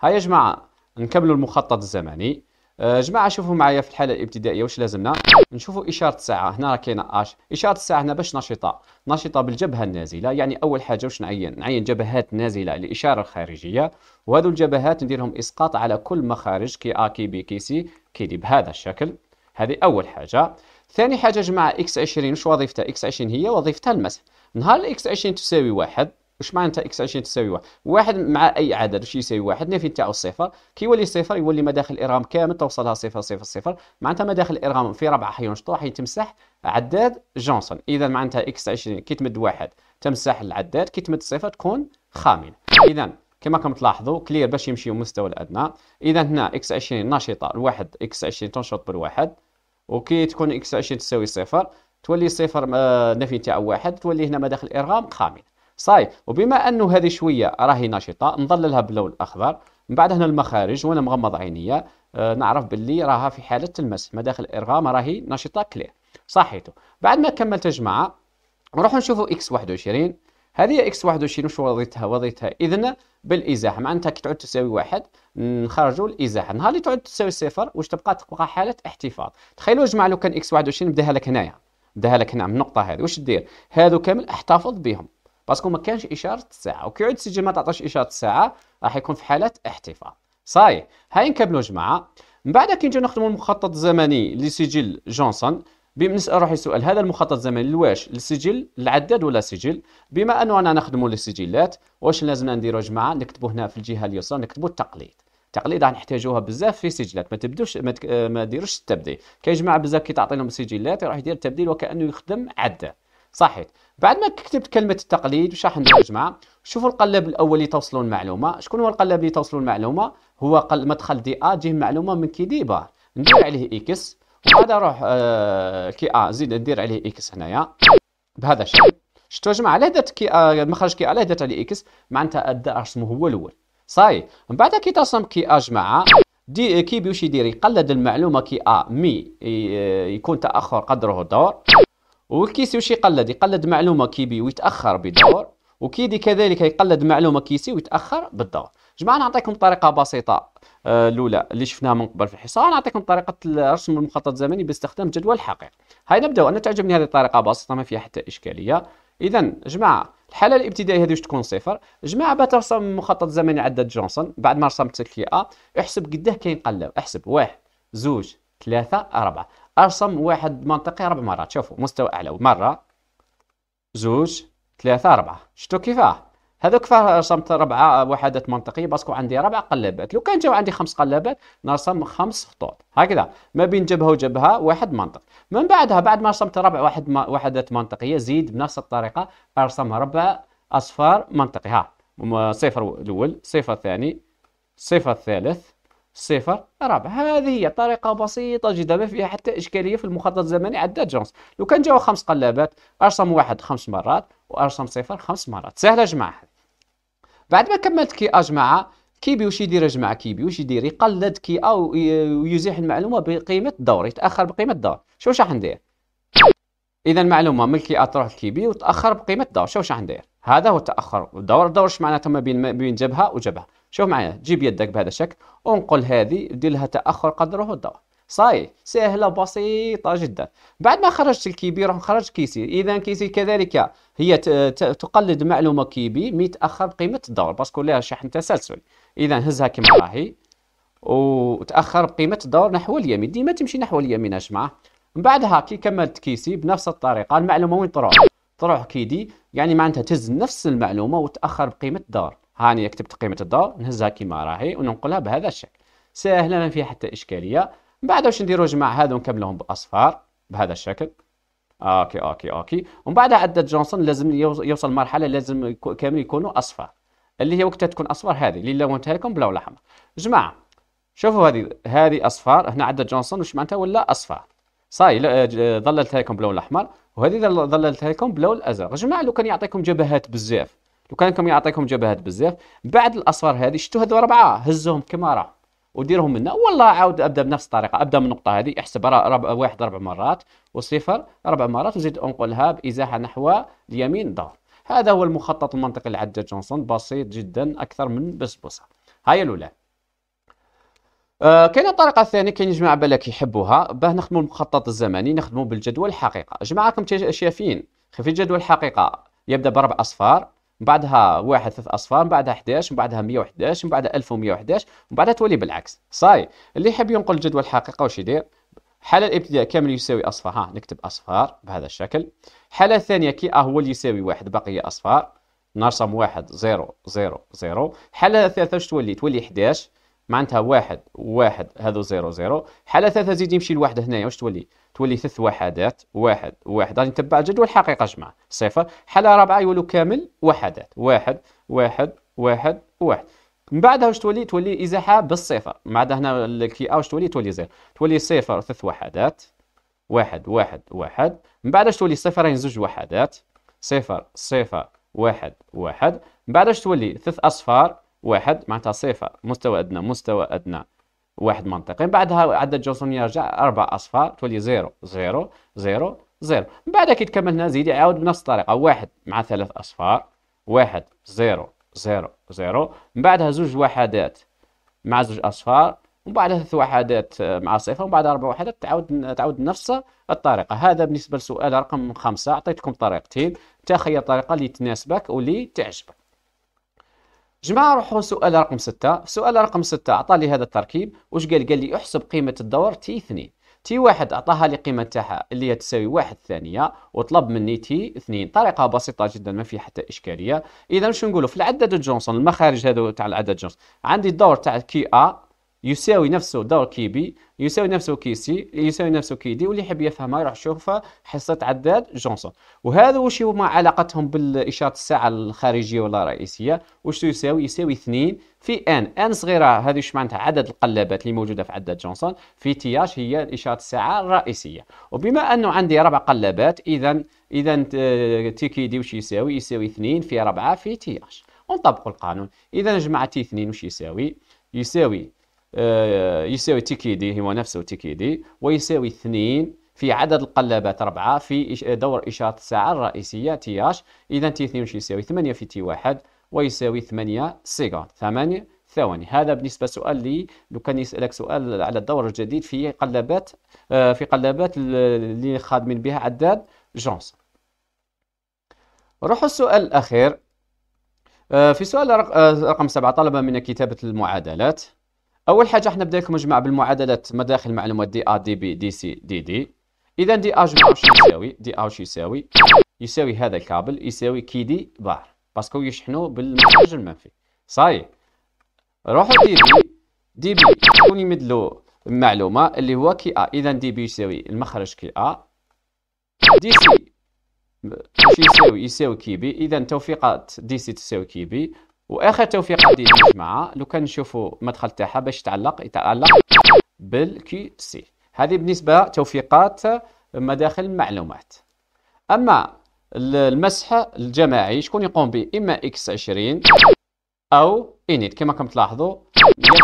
هيا جماعة نكملوا المخطط الزمني آه، جماعه شوفوا معايا في الحاله الابتدائيه واش لازمنا نشوفوا اشاره الساعه هنا راه كاينه اش اشاره الساعه هنا باش نشطه نشطه بالجبهه النازله يعني اول حاجه واش نعين نعين جبهات نازله للاشاره الخارجيه وهذو الجبهات نديرهم اسقاط على كل مخارج كي ا كي بي كي سي كي دي بهذا الشكل هذه اول حاجه ثاني حاجه جماعه اكس 20 واش وظيفتها اكس 20 هي وظيفتها المسح نهار الاكس 20 تساوي واحد واش معناتها اكس 20 تساوي واحد واحد مع اي عدد واش يساوي واحد نافي تاعو كي كيولي صفر يولي مداخل الارقام كامل توصلها صفر صفر صفر معناتها مداخل الارغام في ربعه حينشطوا حيتمسح عداد جونسون اذا معناتها اكس 20 كي تمد واحد تمسح العداد كي تمد صفر تكون خامل اذا كما راكم تلاحظوا كلير باش يمشيو المستوى الادنى اذا هنا اكس 20 ناشطه الواحد اكس 20 تنشط بالواحد وكي تكون اكس 20 تساوي صفر تولي صفر آه، نفي تاع واحد تولي هنا مداخل الارقام خامنه صاي وبما انه هذه شويه راهي نشطه نظللها باللون الاخضر من بعد هنا المخارج وانا مغمض عينيا آه نعرف باللي راها في حاله المس مداخل الارغام راهي نشطه كلير صحيتو بعد ما كملت يا جماعه نروحوا نشوفوا اكس 21 هذه اكس 21 واش وظيفتها وظيفتها اذن بالازاحه معناتها كي تعود تساوي واحد نخرجوا الازاحه نهار اللي تعود تساوي صفر واش تبقى تبقى حاله احتفاظ تخيلوا يا جماعه لو كان اكس 21 بداها لك هنايا بداها لك هنا من النقطه هذه واش دير هذو كامل احتفظ بهم باسكو ما كانش اشاره الساعه وكيعود السجل ما تعطاش اشاره الساعه راح يكون في حاله احتفاظ صحيح هاي نكملوا جماعه من بعد كي نجي نخدموا المخطط الزمني لسجل جونسون بنسال روحي سؤال هذا المخطط الزمني واش للسجل العداد ولا سجل بما انه انا نخدموا للسجلات واش لازمنا نديروا جماعه نكتبوا هنا في الجهه اليسرى نكتبوا التقليد التقليد راح نحتاجوها بزاف في سجلات ما تبدوش ما, تك... آه، ما ديروش التبديل كاين جماعه بزاف كي تعطي لهم سجلات راح يدير تبديل وكانه يخدم عداد صحيح بعد ما كتبت كلمه التقليد وش راح ندير يا جماعه شوفوا القلب الاول اللي توصلوا المعلومه شكون هو القلب اللي توصلوا المعلومه هو قل مدخل دي ا تجيه معلومه من كي دي بار ندير عليه اكس وهذا روح آه كي ا زيد ندير عليه اكس هنايا بهذا الشكل شفتوا يا جماعه علاه درت كي آه مخرج كي ا علاه درت عليه اكس معناتها ادى رسمه هو الاول صاي من بعد كي ترسم كي ا جماعه دي كي بيوش يدير يقلد المعلومه كي ا مي يكون تاخر قدره الدور وكيسي وش يقلد يقلد معلومه كيبي ويتاخر بدور وكيدي كذلك يقلد معلومه كيسي ويتاخر بالدور جماعه نعطيكم طريقه بسيطه آه، الاولى اللي شفناها من قبل في الحصه نعطيكم طريقه رسم المخطط الزمني باستخدام جدول حقيقي هاي نبداو انا تعجبني هذه الطريقه بسيطه ما فيها حتى اشكاليه اذا جماعه الحاله الابتدائيه هذه واش تكون صفر جماعه بترسم مخطط زمني عدد جونسون بعد ما رسمت الكيئه احسب قداه كاين قلب احسب واحد زوج ثلاثة أربعة ارسم واحد منطقي اربع مرات شوفوا مستوى اعلى مره زوج ثلاثة أربعة شفتوا كيفاه هذوك كفاه رسمت ربعة وحدات منطقية باسكو عندي ربع قلابات لو كان جاو عندي خمس قلابات نرسم خمس خطوط هكذا ما بين جبهة وجبهة واحد منطق من بعدها بعد ما رسمت ربع واحد ما وحدات منطقية زيد بنفس الطريقة أرسم ربع أصفار منطقي ها صفر الأول صفر الثاني صفر الثالث صفر رابع هذه هي طريقة بسيطة جدا ما فيها حتى إشكالية في المخطط الزمني عدة جونز لو كان جاوا خمس قلابات أرسم واحد خمس مرات وأرسم صفر خمس مرات سهلة جماعة بعد ما كملت كي كي كيبي وش يدير يا جماعه كيبي وش يدير يقلد كي او يزيح المعلومه بقيمه الدور يتاخر بقيمه الدور شو واش اذا المعلومه من كي تروح بي وتاخر بقيمه الدور شو واش هذا هو التاخر الدور الدور اش معناته ما بين ما بين جبهه وجبهه شوف معايا جيب يدك بهذا الشكل انقل هذه دير لها تاخر قدره الضوء صاي سهلة بسيطة جدا بعد ما خرجت الكيبي خرج كيسي إذا كيسي كذلك هي تقلد معلومة كيبي متأخر بقيمة الدور باسكو لها شحن تسلسلي إذا هزها كما راهي وتأخر بقيمة الدور نحو اليمين ديما تمشي نحو اليمين يا جماعة من بعدها كي كملت كيسي بنفس الطريقة المعلومة وين تروح تروح كيدي يعني معناتها تهز نفس المعلومة وتأخر بقيمة الدور هاني كتبت قيمه الدور نهزها كيما راهي وننقلها بهذا الشكل سهله ما فيها حتى اشكاليه من بعد واش نديرو جمع هذا ونكملهم باصفار بهذا الشكل اوكي اوكي اوكي ومن بعد عدد جونسون لازم يوصل مرحله لازم كامل يكونوا اصفر اللي هي وقتها تكون اصفر هذه اللي لونتها لكم بلا ولا حمر جماعه شوفوا هذه هذه اصفر هنا عدد جونسون واش معناتها ولا اصفر صاي ظللتها لكم بلون الاحمر وهذه ظللتها لكم بلون الازرق جماعه لو كان يعطيكم جبهات بزاف لو كان كم يعطيكم جبهات بزاف بعد الاصفر هذه شتو هذو اربعه هزهم كما راه وديرهم منا والله عاود ابدا بنفس الطريقه ابدا من النقطه هذه احسب ربع واحد ربع مرات وصفر ربع مرات وزيد انقلها بازاحه نحو اليمين دور هذا هو المخطط المنطقي لعدة جونسون بسيط جدا اكثر من بسبوسه هاي الاولى آه كاين الطريقه الثانيه كاين جماعه بالك يحبوها باه نخدموا المخطط الزمني نخدموا بالجدول الحقيقه جماعه راكم شايفين في الجدول الحقيقه يبدا بربع اصفار من بعدها واحد ثلاث اصفار من بعدها 11 من بعدها 111 من بعدها 1111 من بعدها تولي بالعكس صاي اللي يحب ينقل الجدول الحقيقه واش يدير حالة الابتداء كامل يساوي أصفار ها نكتب أصفار بهذا الشكل حالة الثانية كي أه، هو اللي يساوي واحد بقية أصفار نرسم واحد زيرو زيرو زيرو حالة ثالثة واش تولي تولي 11 معناتها واحد واحد هذو زيرو زيرو حالة ثالثة زيد يمشي لواحد هنايا واش تولي تولي ثلاث وحدات واحد واحد غادي نتبع الجدول الحقيقه جمع صفر حاله رابعه يولو كامل وحدات واحد واحد واحد واحد من بعدها واش تولي تولي ازاحه بالصفر مع هنا الكي ا واش تولي تولي زيرو تولي صفر ثلاث وحدات واحد واحد واحد من بعد تولي صفرين زوج وحدات صفر صفر واحد واحد من بعد تولي ثلاث اصفار واحد معناتها صفر مستوى ادنى مستوى ادنى واحد منطقي من بعدها عدد جونسون يرجع اربع اصفار تولي زيرو زيرو زيرو زيرو من بعد كي تكمل هنا زيد يعاود بنفس الطريقه واحد مع ثلاث اصفار واحد زيرو زيرو زيرو من بعدها زوج وحدات مع زوج اصفار ومن بعدها ثلاث وحدات آه، مع صفر ومن بعد اربع وحدات تعاود تعاود نفس الطريقه هذا بالنسبه لسؤال رقم خمسة عطيتكم طريقتين تخير الطريقه اللي تناسبك واللي تعجبك جماعة روحوا سؤال رقم ستة سؤال رقم ستة أعطى لي هذا التركيب واش قال قال لي احسب قيمة الدور تي اثنين تي واحد أعطاها لي قيمة تاعها اللي هي تساوي واحد ثانية وطلب مني تي اثنين طريقة بسيطة جدا ما في حتى إشكالية إذا واش نقوله في العدد الجونسون المخارج هذا تاع العدد جونسون عندي الدور تاع كي أ يساوي نفسه دور كيبي يساوي نفسه كيسي يساوي نفسه كيدي واللي يحب يفهمها يروح يشوفها حصة عداد جونسون وهذا واش هما علاقتهم بالإشارة الساعة الخارجية ولا الرئيسية واش يساوي يساوي اثنين في ان ان صغيرة هذه واش معناتها عدد القلابات اللي موجودة في عداد جونسون في تي اش هي إشارة الساعة الرئيسية وبما أنه عندي ربع قلابات إذا إذا تي كيدي واش يساوي يساوي اثنين في 4 في تي اش ونطبقوا القانون إذا جماعة تي اثنين واش يساوي يساوي آه، يساوي تيكيدي هو نفسه تيكيدي ويساوي اثنين في عدد القلابات أربعة في آه، دور إشارة الساعة الرئيسية تي اش إذا تي 2 يساوي ثمانية في تي واحد ويساوي ثمانية سيكوند ثمانية ثواني هذا بالنسبة سؤال لي لو كان يسألك سؤال على الدور الجديد في قلابات آه، في قلابات اللي خادمين بها عداد جونس روحوا السؤال الأخير في سؤال رقم سبعة طلب منك كتابة المعادلات اول حاجه احنا بدينا لكم جماعه بالمعادله مداخل معلومات دي ا دي بي دي سي دي دي اذا دي ا جماعه واش يساوي دي ا واش يساوي يساوي هذا الكابل يساوي كي دي بار باسكو يشحنوا بالمخرج المنفي صاي روحوا دي بي دي بي شكون يمدلو المعلومه اللي هو كي ا اذا دي بي يساوي المخرج كي ا دي سي واش يساوي يساوي كي بي اذا توفيقات دي سي تساوي كي بي واخر توفيق عندي يا جماعه لو كان نشوفوا المدخل تاعها باش تعلق يتعلق بالكي سي هذه بالنسبه توفيقات مداخل المعلومات اما المسح الجماعي شكون يقوم به اما اكس 20 او انيت كما راكم تلاحظوا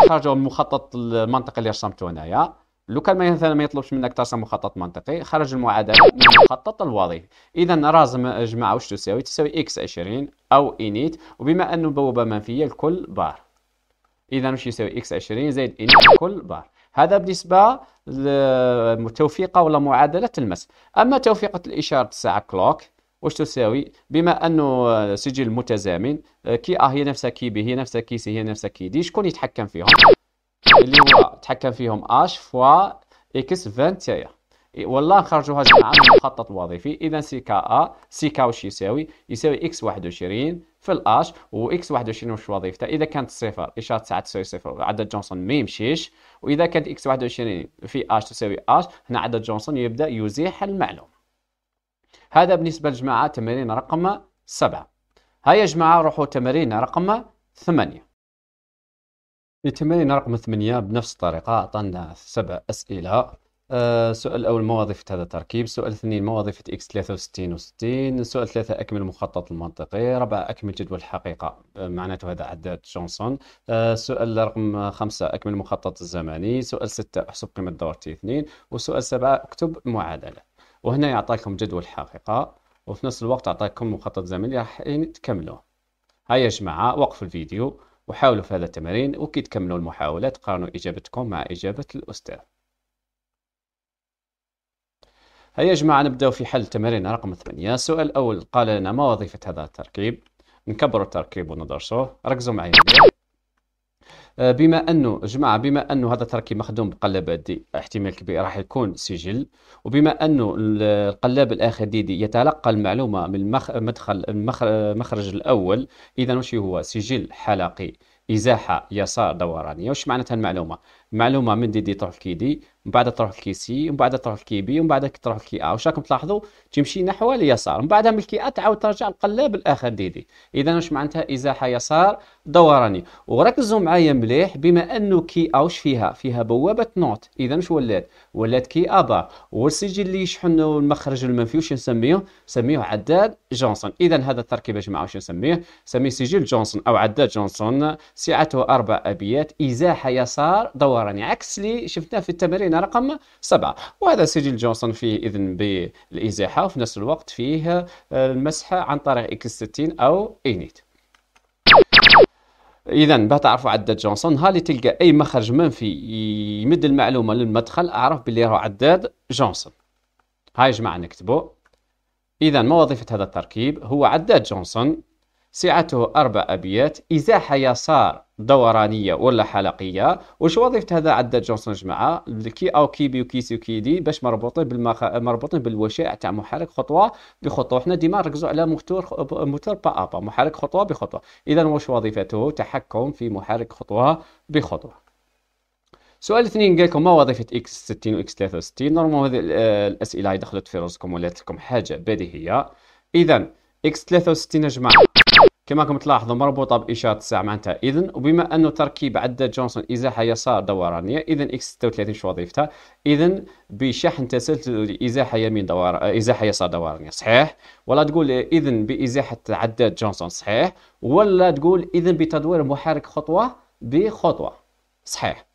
نخرجوا من مخطط المنطقه اللي رسمته هنايا لو كان مثلا ما يطلبش منك ترسم مخطط منطقي خرج المعادله من المخطط الوظيفي اذا رازم مجموعه واش تساوي تساوي اكس 20 او انيت وبما انه بوابه منفيه لكل بار اذا واش يساوي اكس 20 زائد انيت لكل بار هذا بالنسبه لتوفيقه ولا معادله المس اما توفيقه الاشاره الساعه كلوك واش تساوي بما انه سجل متزامن كي ا آه هي نفسها كي بي هي نفسها كي سي هي نفسها كي دي شكون يتحكم فيهم اللي هو تحكم فيهم اش فوا اكس 20 تايا ولا نخرجوها جمعة من المخطط الوظيفي إذا سي كا أ سي كا واش يساوي يساوي إكس 21 في الأش و إكس 21 واش وظيفتها إذا كانت صفر إشارة تسعة تساوي صفر عدد جونسون ما يمشيش وإذا كانت إكس 21 في أش تساوي أش هنا عدد جونسون يبدأ يزيح المعلومة هذا بالنسبة للجماعة تمرين رقم سبعة هيا يا جماعة روحوا تمرين رقم ثمانية في تمرين رقم ثمانية بنفس الطريقة أعطانا سبع أسئلة السؤال آه، الأول ما وظيفة هذا التركيب السؤال الثاني ما وظيفة إكس 63 و 60 السؤال ثلاثة أكمل المخطط المنطقي ربع أكمل جدول الحقيقة آه، معناته هذا عداد جونسون السؤال آه، رقم خمسة أكمل المخطط الزمني سؤال ستة احسب قيمة دور تي 2 وسؤال سبعة اكتب معادلة وهنا يعطيكم جدول الحقيقة وفي نفس الوقت أعطيكم مخطط زمني راح تكملوه هيا يا جماعة وقفوا الفيديو وحاولوا في هذا التمرين وكي تكملوا المحاولات قارنوا إجابتكم مع إجابة الأستاذ هيا يا جماعة نبدأ في حل تمرين رقم 8 السؤال الأول قال لنا ما وظيفة هذا التركيب نكبر التركيب وندرسه ركزوا معي آه، بما انه جماعه بما انه هذا التركيب مخدوم بقلب دي احتمال كبير راح يكون سجل وبما انه القلاب الاخر دي, دي يتلقى المعلومه من المخ... مدخل المخرج الاول اذا وش هو سجل حلقي ازاحه يسار دورانيه وش معناتها المعلومه معلومه من دي دي طرف كيدي من بعد تروح لكي سي ومن بعد تروح لكي بي ومن بعد تروح لكي ا واش راكم تلاحظوا تمشي نحو اليسار من بعدها من الكي ا تعاود ترجع القلاب الاخر ديدي اذا واش معناتها ازاحه يسار دوراني وركزوا معايا مليح بما انه كي ا واش فيها فيها بوابه نوت اذا واش ولات ولات كي ا بار والسجل اللي يشحن المخرج المنفي واش نسميه نسميه عداد جونسون اذا هذا التركيب يا جماعه واش نسميه نسميه سجل جونسون او عداد جونسون سعته اربع ابيات ازاحه يسار دوراني عكس اللي شفناه في التمارين رقم سبعة وهذا سجل جونسون فيه إذن بالإزاحة وفي نفس الوقت فيه آه، المسح عن طريق إكس 60 أو إينيت اذا باه تعرفوا عدة جونسون ها اللي تلقى اي مخرج منفي يمد المعلومه للمدخل اعرف باللي راه عداد جونسون هاي جماعه نكتبوا اذا ما وظيفه هذا التركيب هو عداد جونسون سعته أربع أبيات إزاحة يسار دورانية ولا حلقية وش وظيفة هذا عدد جونسون جماعة كي أو كيبي وكيسي وكيدي باش مربوطين بالمخ... مربوطين بالوشائع تاع محرك خطوة بخطوة حنا ديما نركزو على موتور موتور أبا محرك خطوة بخطوة إذا واش وظيفته تحكم في محرك خطوة بخطوة سؤال اثنين قال لكم ما وظيفة اكس 60 واكس 63 نورمال هذه آه، الأسئلة هاي دخلت في راسكم ولات لكم حاجة بديهية إذا اكس 63 يا جماعة كما كم تلاحظوا مربوطة بإشارة الساعة معناتها إذن وبما أنه تركيب عدة جونسون إزاحة يسار دورانية إذن إكس 36 شو وظيفتها إذن بشحن تسلسل لإزاحة يمين دوار إزاحة يسار دورانية صحيح ولا تقول إذن بإزاحة عدة جونسون صحيح ولا تقول إذن بتدوير محرك خطوة بخطوة صحيح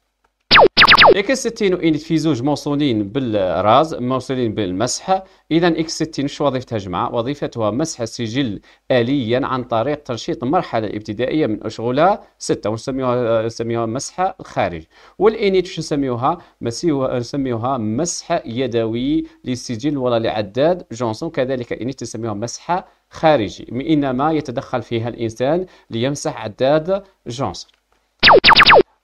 اكس 60 وانت في زوج موصولين بالراز موصولين بالمسح اذا اكس 60 شو وظيفتها جماعه وظيفتها مسح السجل اليا عن طريق تنشيط المرحله الابتدائيه من اشغالها 6 ونسميوها نسميوها مسح الخارج والانيت شو نسميوها نسميوها مسح يدوي للسجل ولا لعداد جونسون كذلك انيت نسميوها مسح خارجي انما يتدخل فيها الانسان ليمسح عداد جونسون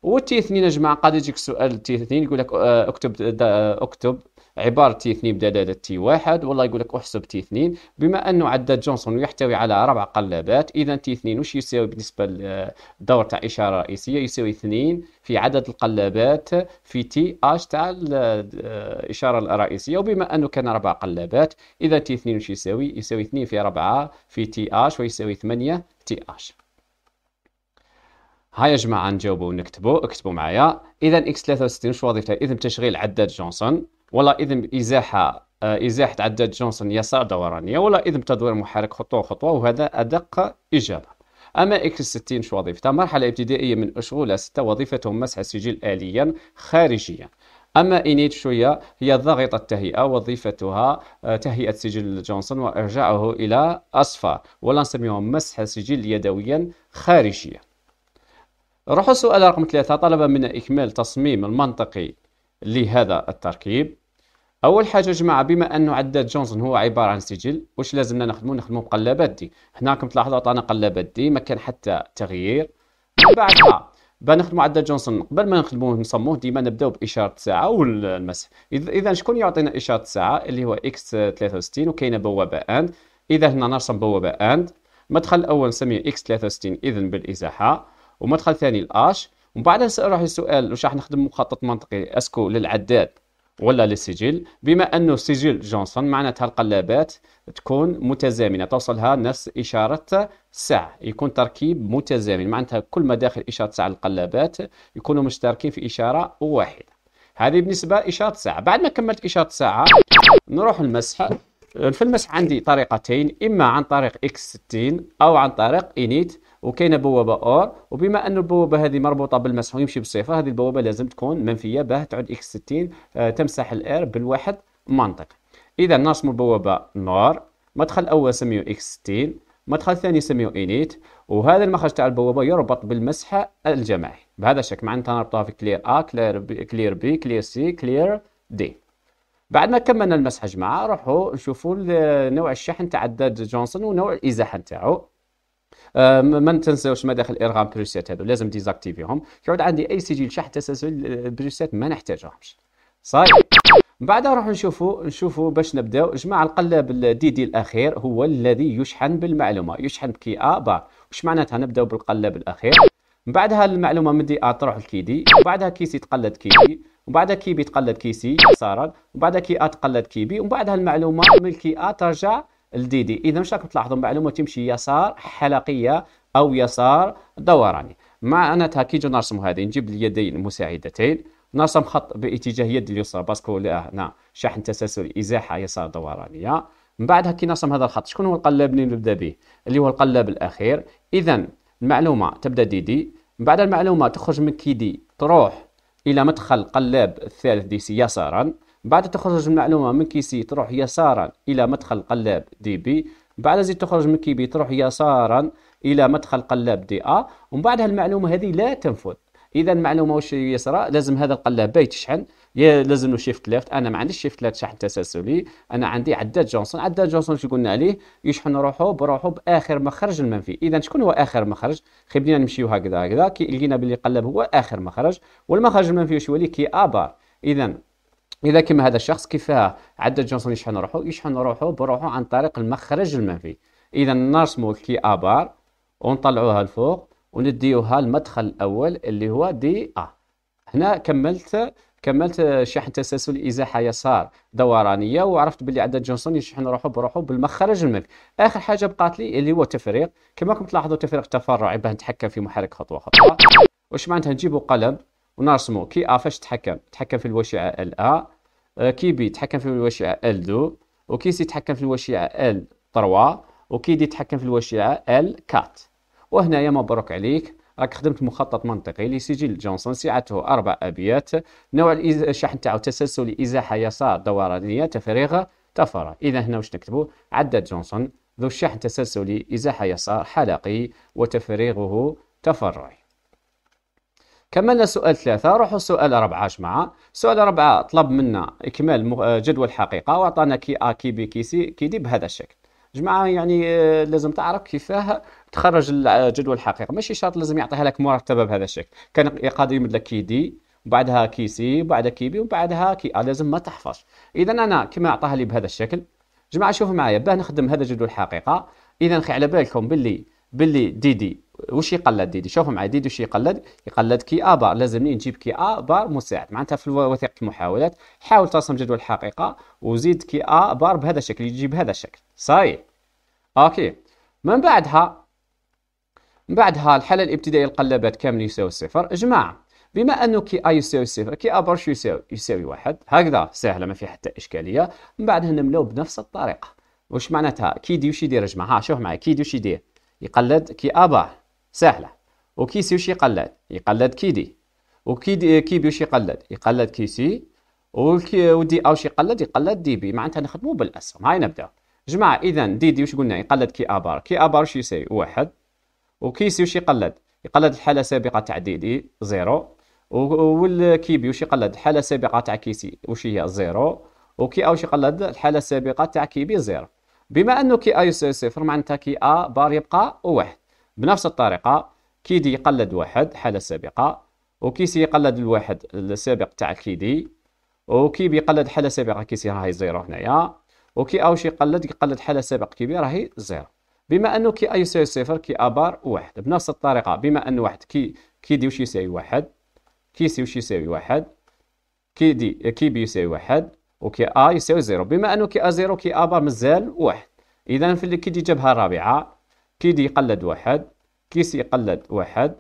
والتي اثنين يا جماعه قد يجيك سؤال تي اثنين يقول لك آه، اكتب اكتب عبارة تي 2 بدلالة تي 1 والله يقول لك احسب تي 2 بما أنه عدد جونسون يحتوي على أربع قلابات إذا تي 2 وش يساوي بالنسبة للدور تاع إشارة رئيسية يساوي 2 في عدد القلابات في تي اش تاع الإشارة آه، الرئيسية وبما أنه كان أربع قلابات إذا تي 2 وش يساوي يساوي 2 في 4 في تي اش ويساوي 8 تي اش هاي يا جماعه نجاوبوا ونكتبوا اكتبوا معايا اذا اكس 63 شو وظيفتها اذن تشغيل عداد جونسون ولا اذن ازاحه آه، ازاحه عداد جونسون يسار دورانيه ولا اذن تدوير محرك خطوه خطوه وهذا ادق اجابه اما اكس 60 شو وظيفتها مرحله ابتدائيه من اشغال سته وظيفتهم مسح السجل اليا خارجيا اما انيت شويه هي ضاغطه التهيئه وظيفتها آه، تهيئه سجل جونسون وارجاعه الى اصفر ولا نسميهم مسح سجل يدويا خارجيا نروحوا السؤال رقم ثلاثة طلب منا إكمال تصميم المنطقي لهذا التركيب أول حاجة جماعة بما أنه عداد جونسون هو عبارة عن سجل واش لازمنا نخدمو نخدمو بقلابات دي كم تلاحظوا عطانا قلابات دي ما كان حتى تغيير بعدها بنخدموا عداد جونسون قبل ما نخدموه نصموه ديما نبداو باشاره ساعة والمسح اذا شكون يعطينا اشاره ساعة اللي هو اكس 63 وكاينه بوابه اند اذا هنا نرسم بوابه اند مدخل الاول نسميه اكس 63 اذا بالازاحه ومدخل ثاني الاش ومن بعد نسال روحي السؤال واش راح نخدم مخطط منطقي اسكو للعداد ولا للسجل بما انه سجل جونسون معناتها القلابات تكون متزامنه توصلها نفس اشاره الساعه يكون تركيب متزامن معناتها كل ما داخل اشاره ساعه القلابات يكونوا مشتركين في اشاره واحده هذه بالنسبه اشاره الساعه بعد ما كملت اشاره الساعه نروح المسح في المسح عندي طريقتين اما عن طريق اكس 60 او عن طريق انيت وكاينه بوابه اور وبما ان البوابه هذه مربوطه بالمسح ويمشي بالصفه هذه البوابه لازم تكون منفيه باه تعود اكس 60 آه، تمسح الاير بالواحد منطق اذا نرسم البوابه نار مدخل الاول سميه اكس 60 مدخل الثاني سميه انيت وهذا المخرج تاع البوابه يربط بالمسح الجماعي بهذا الشكل معناتها نربطها في كلير ا كلير بي كلير بي كلير سي كلير دي بعد ما كملنا المسح جماعه نروحوا نشوفوا نوع الشحن تاع داد جونسون ونوع الازاحه نتاعو ما تنساوش مداخل ارغام بروسيت هذو لازم ديزاكتيفيهم يعود عندي اي سجل شحن تسلسل آه، بروسيت ما نحتاجهمش صاي من بعد نروحو نشوفوا نشوفوا باش نبداو جماعه القلاب الدي دي الاخير هو الذي يشحن بالمعلومه يشحن بكي ا بار واش معناتها نبداو بالقلاب الاخير من بعدها المعلومه من دي ا تروح لكي دي وبعدها كيسي تقلد كي دي وبعدها كي بي تقلد كيسي يسارا وبعدها كي ا تقلد كي بي ومن بعدها المعلومه من كي ا ترجع الدي دي اذا مش راكم تلاحظوا معلومه تمشي يسار حلقيه او يسار دوراني مع معناتها كي نجي نرسم هذه نجيب اليدين المساعدتين نرسم خط باتجاه يد اليسرى باسكو هنا شحن تسلسل ازاحه يسار دورانيه من بعدها كي نرسم هذا الخط شكون هو القلب اللي نبدا به اللي هو القلب الاخير اذا المعلومه تبدا دي دي من بعد المعلومه تخرج من كي دي تروح الى مدخل قلاب الثالث دي سي يسارا بعد تخرج المعلومة من كي سي تروح يسارا إلى مدخل قلاب دي بي بعد زي تخرج من كي بي تروح يسارا إلى مدخل قلاب دي أ ومن بعدها المعلومة هذه لا تنفذ إذا المعلومة واش يسرى لازم هذا القلاب بيت تشحن يا لازم له شيفت ليفت انا ما عنديش شيفت ليفت شحن تسلسلي انا عندي عداد جونسون عداد جونسون شو قلنا عليه يشحن روحه بروحه باخر مخرج المنفي اذا شكون هو اخر مخرج بدينا نمشيو هكذا هكذا كي لقينا باللي قلب هو اخر مخرج والمخرج المنفي واش يولي كي كي ابار اذا اذا كما هذا الشخص كيفاه عدد جونسون يشحن روحه يشحن روحه بروحه عن طريق المخرج المنفي اذا نرسموا كي ابار ونطلعوها لفوق ونديوها المدخل الاول اللي هو دي ا هنا كملت كملت شحن تسلسل ازاحه يسار دورانيه وعرفت بلي عدد جونسون يشحن روحه بروحه بالمخرج المنفي اخر حاجه بقات لي اللي هو تفريق كما راكم تلاحظوا تفريق تفرعي باه نتحكم في محرك خطوه خطوه واش معناتها نجيبوا قلم ونرسمو كي ا فاش تحكم تحكم في الوشيعة ال ا آه، كي بي تحكم في الوشيعة ال دو وكي سي تحكم في الوشيعة ال 3 وكي دي تحكم في الوشيعة ال 4 وهنايا مبروك عليك راك خدمت مخطط منطقي لسجل جونسون سعته اربع ابيات نوع الشحن تاعو تسلسل ازاحه يسار دورانيه تفريغ تفرع اذا هنا واش نكتبو عدد جونسون ذو الشحن تسلسلي ازاحه يسار حلقي وتفريغه تفرعي كملنا سؤال ثلاثة روحوا سؤال أربعة جماعة سؤال أربعة طلب منا إكمال آه، جدول الحقيقة وعطانا كي أ آه، كي بي كي سي كي دي بهذا الشكل جماعة يعني آه، لازم تعرف كيفاه تخرج الجدول الحقيقة ماشي شرط لازم يعطيها لك مرتبة بهذا الشكل كان قادر يمد لك كي دي وبعدها كي سي وبعدها كي بي وبعدها كي أ لازم ما تحفظ إذا أنا كما أعطاها لي بهذا الشكل جماعة شوفوا معايا باه نخدم هذا جدول الحقيقة إذا خي على بالكم باللي باللي دي دي وش يقلد ديدي شوفوا معايا ديدي وش يقلد يقلد كي ا بار لازمني نجيب كي ا بار مساعد معناتها في وثيقه المحاولات حاول ترسم جدول الحقيقه وزيد كي ا بار بهذا الشكل يجي بهذا الشكل صاي اوكي من بعدها من بعدها الحاله الابتدائيه القلبات كامل يساوي صفر جماعه بما انه كي ا يساوي صفر كي ا بار شو يساوي يساوي واحد هكذا سهله ما فيها حتى اشكاليه من بعدها نملاو بنفس الطريقه واش معناتها كي دي وش يدير يا جماعه ها شوف معي كي دي وش يدير يقلد كي ا بار سهلة وكيسي وش يقلد يقلد كيدي وكيدي آه، كيب وش يقلد يقلد كيسي ودي أو يقلد يقلد دي بي معناتها نخدمو بالأسهم هاي نبدأ جماعة إذا دي دي وش قلنا يقلد كي آبار كي آبار وش يساوي واحد وكيسي وش يقلد يقلد الحالة السابقة تاع دي دي زيرو والكيبي وش يقلد الحالة السابقة تاع كيسي وش هي زيرو وكي أو يقلد الحالة السابقة تاع كيبي زيرو بما أنه كي أ يساوي صفر معناتها كي أ بار يبقى واحد بنفس الطريقة كيدي يقلد واحد حالة سابقة وكيسي يقلد الواحد السابق تاع كيدي وكي بيقلد حالة سابقة كيسي راهي زيرو هنايا وكي أوش يقلد يقلد حالة سابق كيبي راهي زيرو بما أنه كي اي يساوي صفر كي ابار واحد بنفس الطريقة بما أن واحد كي كيدي وش يساوي واحد كيسي وش يساوي واحد كيدي كي بي يساوي واحد وكي أ يساوي زيرو بما أنه كي أ زيرو كي أ بار مازال واحد إذا في اللي كيدي جابها الرابعة كيدي يقلد واحد سي يقلد واحد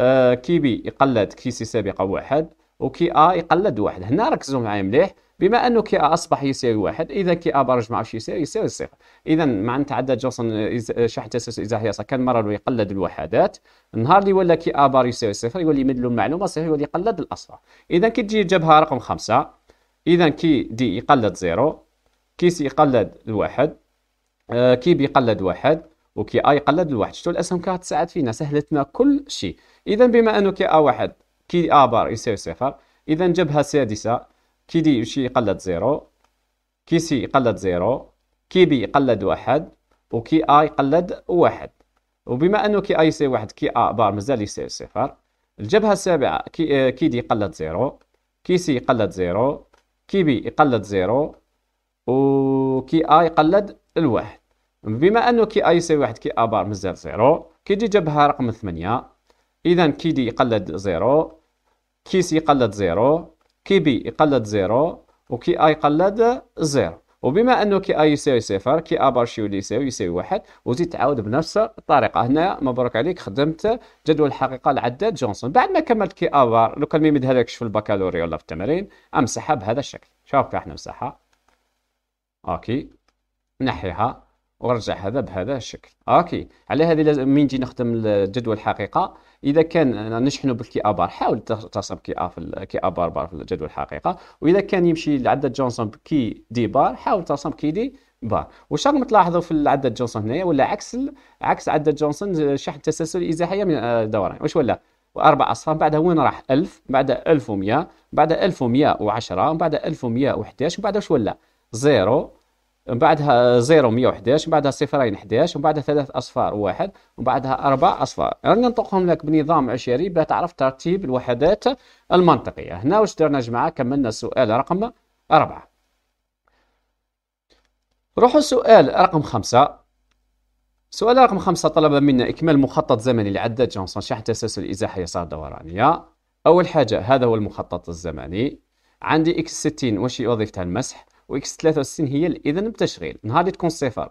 آه كي بي يقلد سي سابقة واحد وكي أ يقلد واحد هنا ركزوا معايا مليح بما أنه كي أ أصبح يساوي واحد إذا كي أ برج شي يساوي يساوي الصفر إذا مع أن تعدد جوسن شحن إذا هي كان مرة يقلد الوحدات النهار اللي ولا كي أ بار يساوي صفر يولي يمد له المعلومة صفر يولي يقلد الأصفر إذا كي تجي جبهة رقم خمسة إذا كي دي يقلد زيرو كي سي يقلد الواحد آه كي بيقلد واحد وكي اي يقلد الواحد شفتوا الاسهم كاع تساعد فينا سهلتنا كل شيء اذا بما انه كي ا واحد كي ا بار يساوي صفر اذا جبهه سادسه كي دي شي يقلد زيرو كي سي يقلد زيرو كي بي يقلد واحد وكي اي يقلد واحد وبما انه كي اي يساوي واحد كي ا بار مازال يساوي صفر الجبهه السابعه كي كي دي يقلد زيرو كي سي يقلد زيرو كي بي يقلد زيرو وكي اي يقلد الواحد بما انه كي اي يساوي واحد كي ا بار مازال زيرو كي تجي جابها رقم ثمانية اذا كي دي يقلد زيرو كي سي يقلد زيرو كي بي يقلد زيرو وكي اي يقلد زيرو وبما انه كي اي يساوي صفر كي ا بار شيو يولي يساوي يساوي واحد وزيد تعاود بنفس الطريقه هنا مبروك عليك خدمت جدول الحقيقه لعداد جونسون بعد ما كملت كي ا بار لو كان ما يمدهالكش في البكالوريا ولا في التمرين امسحها بهذا الشكل شوف احنا مسحها اوكي نحيها ورجع هذا بهذا الشكل اوكي على هذه لازم من نجي نخدم الجدول الحقيقه اذا كان نشحن بالكي ابار حاول ترسم كي ا في كي ابار بار في الجدول الحقيقه واذا كان يمشي لعدة جونسون بكي دي بار حاول ترسم كي دي بار واش راكم تلاحظوا في عدد جونسون هنايا ولا عكس عكس عدد جونسون شحن تسلسل ازاحيه من آه، دوران واش ولا واربع اصفار بعدها وين راح 1000 بعدها 1100 بعدها 1110 بعدها بعد 1111 ومن بعد واش ولا 0 من بعدها زيرو 111 من بعدها صفرين 11 من بعدها ثلاث اصفار واحد من بعدها اربع اصفار راني نطلقهم لك بنظام عشري باه تعرف ترتيب الوحدات المنطقيه هنا واش درنا جماعه كملنا السؤال رقم أربعة روحوا السؤال رقم خمسة سؤال رقم خمسة طلب منا إكمال مخطط زمني لعداد جونسون شحن تسلسل إزاحة يسار دورانية أول حاجة هذا هو المخطط الزمني عندي إكس ستين واش وظيفتها المسح واكس 63 هي الاذن بتشغيل نهار اللي تكون صفر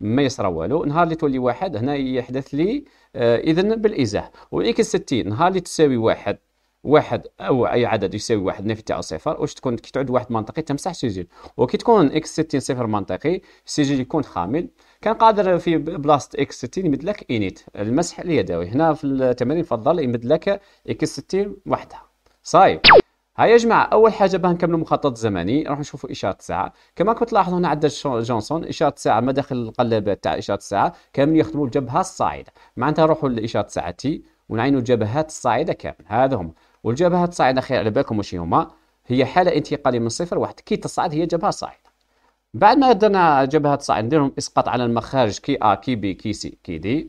ما يصرى والو نهار اللي تولي واحد هنا يحدث لي آه، اذن بالازاح والاكس 60 نهار اللي تساوي واحد واحد او اي عدد يساوي واحد نافي تاعو صفر واش تكون كي تعود واحد منطقي تمسح سجل وكي تكون اكس 60 صفر منطقي السجل يكون خامل كان قادر في بلاصه اكس 60 يمد لك انيت المسح اليدوي هنا في التمارين فضل يمد لك اكس 60 وحدها صايب هاي يا جماعه اول حاجه باه نكملوا مخطط زمني راح نشوفوا اشاره الساعه كما كنت تلاحظوا هنا عند جونسون اشاره الساعه ما داخل القلبه تاع اشاره الساعه كامل يخدموا الجبهه الصاعده معناتها نروحوا لاشاره الساعه تي ونعينوا الجبهات الصاعده كامل هذا هم والجبهات الصاعده خير على بالكم واش هما هي حاله انتقاليه من صفر لواحد كي تصعد هي جبهه صاعده بعد ما درنا جبهات صاعده نديرهم اسقاط على المخارج كي ا كي بي كي سي كي دي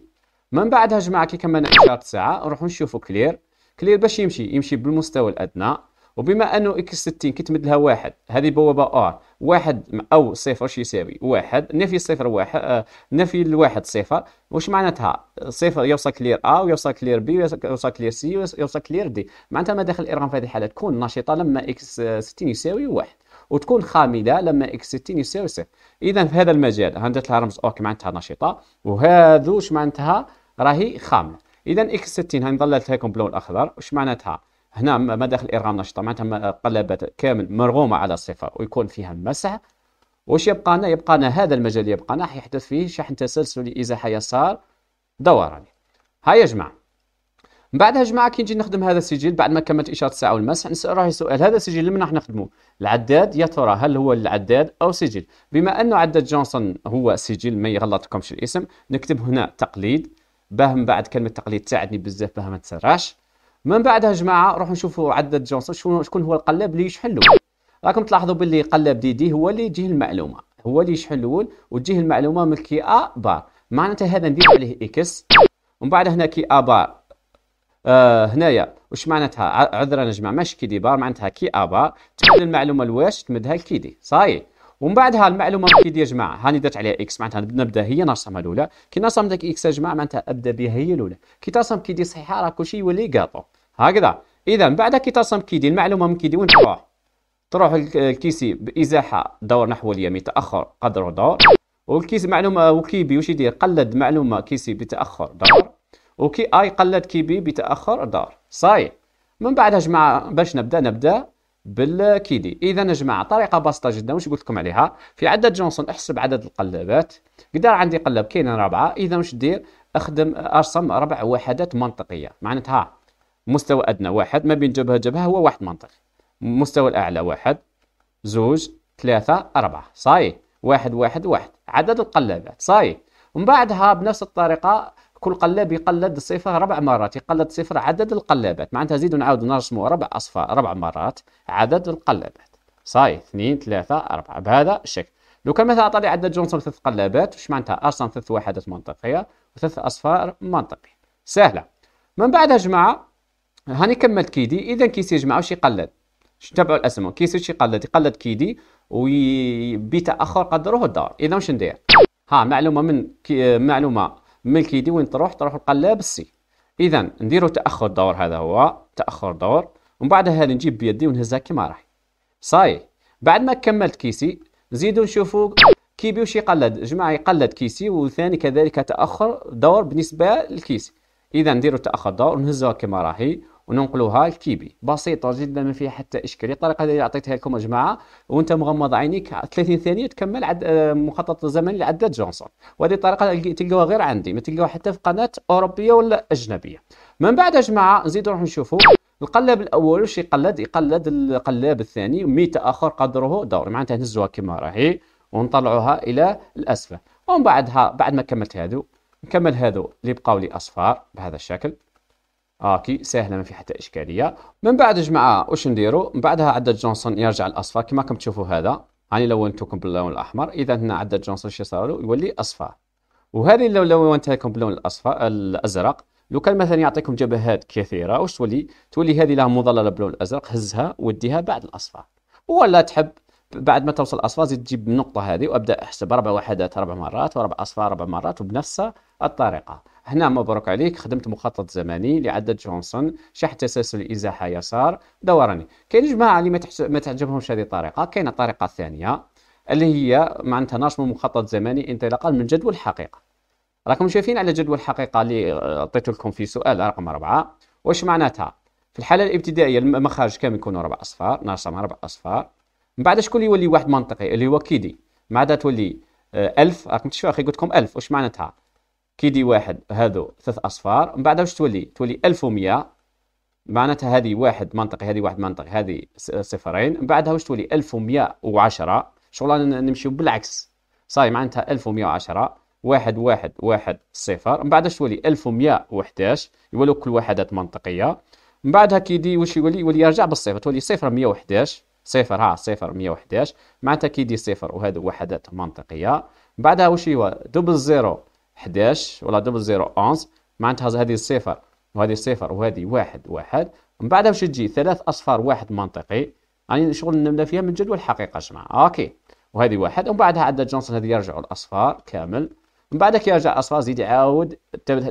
من بعدها جماعه كي كملنا اشاره الساعه نروحوا نشوفوا كلير كلير باش يمشي يمشي بالمستوى الادنى وبما انه اكس 60 كتمد لها واحد هذه بوابه ار واحد او صفر شو يساوي واحد نفي صفر واحد آه، نفي الواحد صفر واش معناتها صفر يوصل كلير ا ويوصل كلير بي ويوصل كلير سي ويوصل كلير دي معناتها مداخل الارقام في هذه الحاله تكون نشطه لما اكس 60 يساوي واحد وتكون خامده لما اكس 60 يساوي صفر اذا في هذا المجال هندت لها رمز اوك معناتها نشطه وهذو واش معناتها راهي خامله اذا اكس 60 هنظللت لكم باللون الاخضر واش معناتها هنا مداخل الارغام نشطه معناتها قلبات كامل مرغومه على الصفر ويكون فيها مسح واش يبقى لنا يبقى لنا هذا المجال يبقى لنا يحدث فيه شحن تسلسلي ازاحه يسار دوراني هاي يا جماعه من بعدها يا جماعه كي نجي نخدم هذا السجل بعد ما كملت اشاره الساعه والمسح نسال راهي سؤال هذا السجل اللي راح نخدمه العداد يا ترى هل هو العداد او سجل بما انه عداد جونسون هو سجل ما يغلطكمش الاسم نكتب هنا تقليد باه من بعد كلمه تقليد تساعدني بزاف باه ما تسرعش من بعدها يا جماعه روحوا نشوفوا عدد جونسون شكون هو القلاب اللي يشحن الاول راكم تلاحظوا باللي قلاب دي دي هو اللي يجيه المعلومه هو اللي يشحن الاول وتجيه المعلومه من كي ا بار معناتها هذا ندير عليه اكس ومن بعد هنا كي ا بار آه هنايا واش معناتها عذرا يا جماعه ماشي كي دي بار معناتها كي ا بار تمد المعلومه لواش تمدها لكي دي صاي ومن بعدها المعلومه كي دي يا جماعه هاني درت عليها اكس معناتها نبدا هي نرسمها الاولى كي نرسم داك اكس يا جماعه معناتها ابدا بها هي الاولى كي ترسم كي دي صحيحه راه كلشي يولي كاطو هكذا اذا بعد كي تصم كيدي المعلومه من كيدي وين تروح تروح الكيسي بازاحه دور نحو اليمين تاخر قدر دور والكيس معلومه وكيبي واش يدير قلد معلومه كيسي بتاخر دور وكي اي قلد كيبي بتاخر دور صاي من بعدها جماعه باش نبدا نبدا بالكيدي اذا يا جماعه طريقه بسيطه جدا واش قلت لكم عليها في عدد جونسون احسب عدد القلابات قدر عندي قلب كاين ربعه اذا واش دير اخدم ارسم ربع وحدات منطقيه معناتها مستوى أدنى واحد ما بين جبهة جبهة هو واحد منطق مستوى الأعلى واحد زوج ثلاثة أربعة صاي واحد واحد واحد عدد القلابات صاي ومن بعدها بنفس الطريقة كل قلاب يقلد صفر ربع مرات يقلد صفر عدد القلابات معناتها زيدوا نعاودوا نرسموا ربع أصفار ربع مرات عدد القلابات صاي اثنين ثلاثة أربعة بهذا الشكل لو كان مثلا أعطاني عدد جونسون ثلاث قلابات واش معناتها أصلا ثلاث وحدات منطقية وثلاث أصفار منطقي سهلة من بعدها جماعة هاني كملت كيدي اذا كيصير جماعه واش يقلد تبعوا الاسماء كيصير شي يقلد يقلد كيدي وبتاخر قدروه الدار اذا واش ندير ها معلومه من كي معلومه من كيدي وين تروح تروح القلاب السي اذا نديرو تاخر دور هذا هو تاخر دور ومن بعدها هذه نجيب بيدي ونهزها كيما راح صاي بعد ما كملت كيسي نزيدو نشوفو كيبي واش يقلد جماعه يقلد كيسي وثاني كذلك تاخر دور بالنسبه للكيسي اذا نديرو تاخر دور ونهزوها كيما راهي وننقلوها لكيبي بسيطه جدا ما فيها حتى اشكال الطريقه اللي عطيتها لكم يا جماعه وانت مغمض عينيك 30 ثانيه تكمل عد آه، مخطط الزمني لعداد جونسون وهذه الطريقه تلقاوها غير عندي ما تلقاوها حتى في قناه اوروبيه ولا اجنبيه من بعد يا جماعه نزيدوا نروح نشوفوا القلاب الاول واش يقلد يقلد القلاب الثاني ميت اخر قدره دوري معناتها نهزوها كما راهي ونطلعوها الى الاسفل ومن بعدها بعد ما كملت هادو نكمل هادو اللي بقاو لي اصفار بهذا الشكل اوكي سهله ما في حتى اشكاليه من بعد جماعه واش نديرو من بعدها عدد جونسون يرجع الاصفر كما راكم تشوفوا هذا هاني لونتكم باللون الاحمر اذا هنا عدد جونسون شي صار له يولي اصفر وهذه لو لونتها لكم باللون الاصفر الازرق لو كان مثلا يعطيكم جبهات كثيره واش تولي تولي هذه لها مظلله باللون الازرق هزها وديها بعد الاصفر ولا تحب بعد ما توصل الاصفر زيد تجيب النقطه هذه وابدا احسب اربع وحدات اربع مرات واربع اصفار اربع مرات وبنفس الطريقه هنا مبروك عليك خدمت مخطط زمني لعدد جونسون شح تسلسل ازاحه يسار دوراني كاين جماعه اللي ما تعجبهمش هذه الطريقه كاين الطريقه الثانيه اللي هي معناتها نشر مخطط زمني انطلاقا من جدول الحقيقه راكم شايفين على جدول الحقيقه اللي عطيت لكم في سؤال رقم أربعة واش معناتها في الحاله الابتدائيه المخارج كامل يكونوا ربع اصفار ناقصهم ربع اصفار من بعد شكون اللي يولي واحد منطقي اللي هو كيدي معناتها تولي 1000 آه، راكم تشوفوا اخي قلت لكم 1000 واش معناتها كيدي واحد هادو ثلاث اصفار من بعد واش تولي تولي 1100 معناتها هذه واحد منطقي هذه واحد منطقي هذه صفرين من بعدها واش تولي 1110 شغل نمشيو بالعكس صاي معناتها 1110 واحد واحد واحد صفر من واش تولي 1111 يولو كل وحدات منطقيه من بعدها كيدي واش يولي يولي يرجع بالصفر تولي صفر 111 صفر ها صفر 111 معناتها كيدي صفر وهذو وحدات منطقيه من بعدها واش هو دبل زيرو 11 ولا دبل زيرو 11 معناتها هذه الصفر وهذه صفر وهذه واحد واحد من بعدها باش تجي ثلاث اصفار واحد منطقي راني يعني شغل نبدا فيها من جدول حقيقه جماعه اوكي وهذه واحد ومن بعدها عدد جونسون هذه يرجعوا الاصفار كامل من بعدها كي يرجع الاصفار زيد يعاود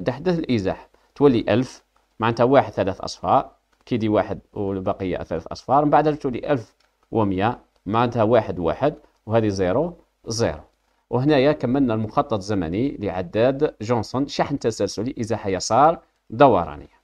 تحدث الازاح تولي 1000 معناتها واحد ثلاث اصفار كي دي واحد والبقيه ثلاث اصفار من بعدها تولي 1100 معناتها واحد واحد وهذه زيرو زيرو وهنايا كملنا المخطط الزمني لعداد جونسون شحن تسلسلي إزاحة يسار دورانية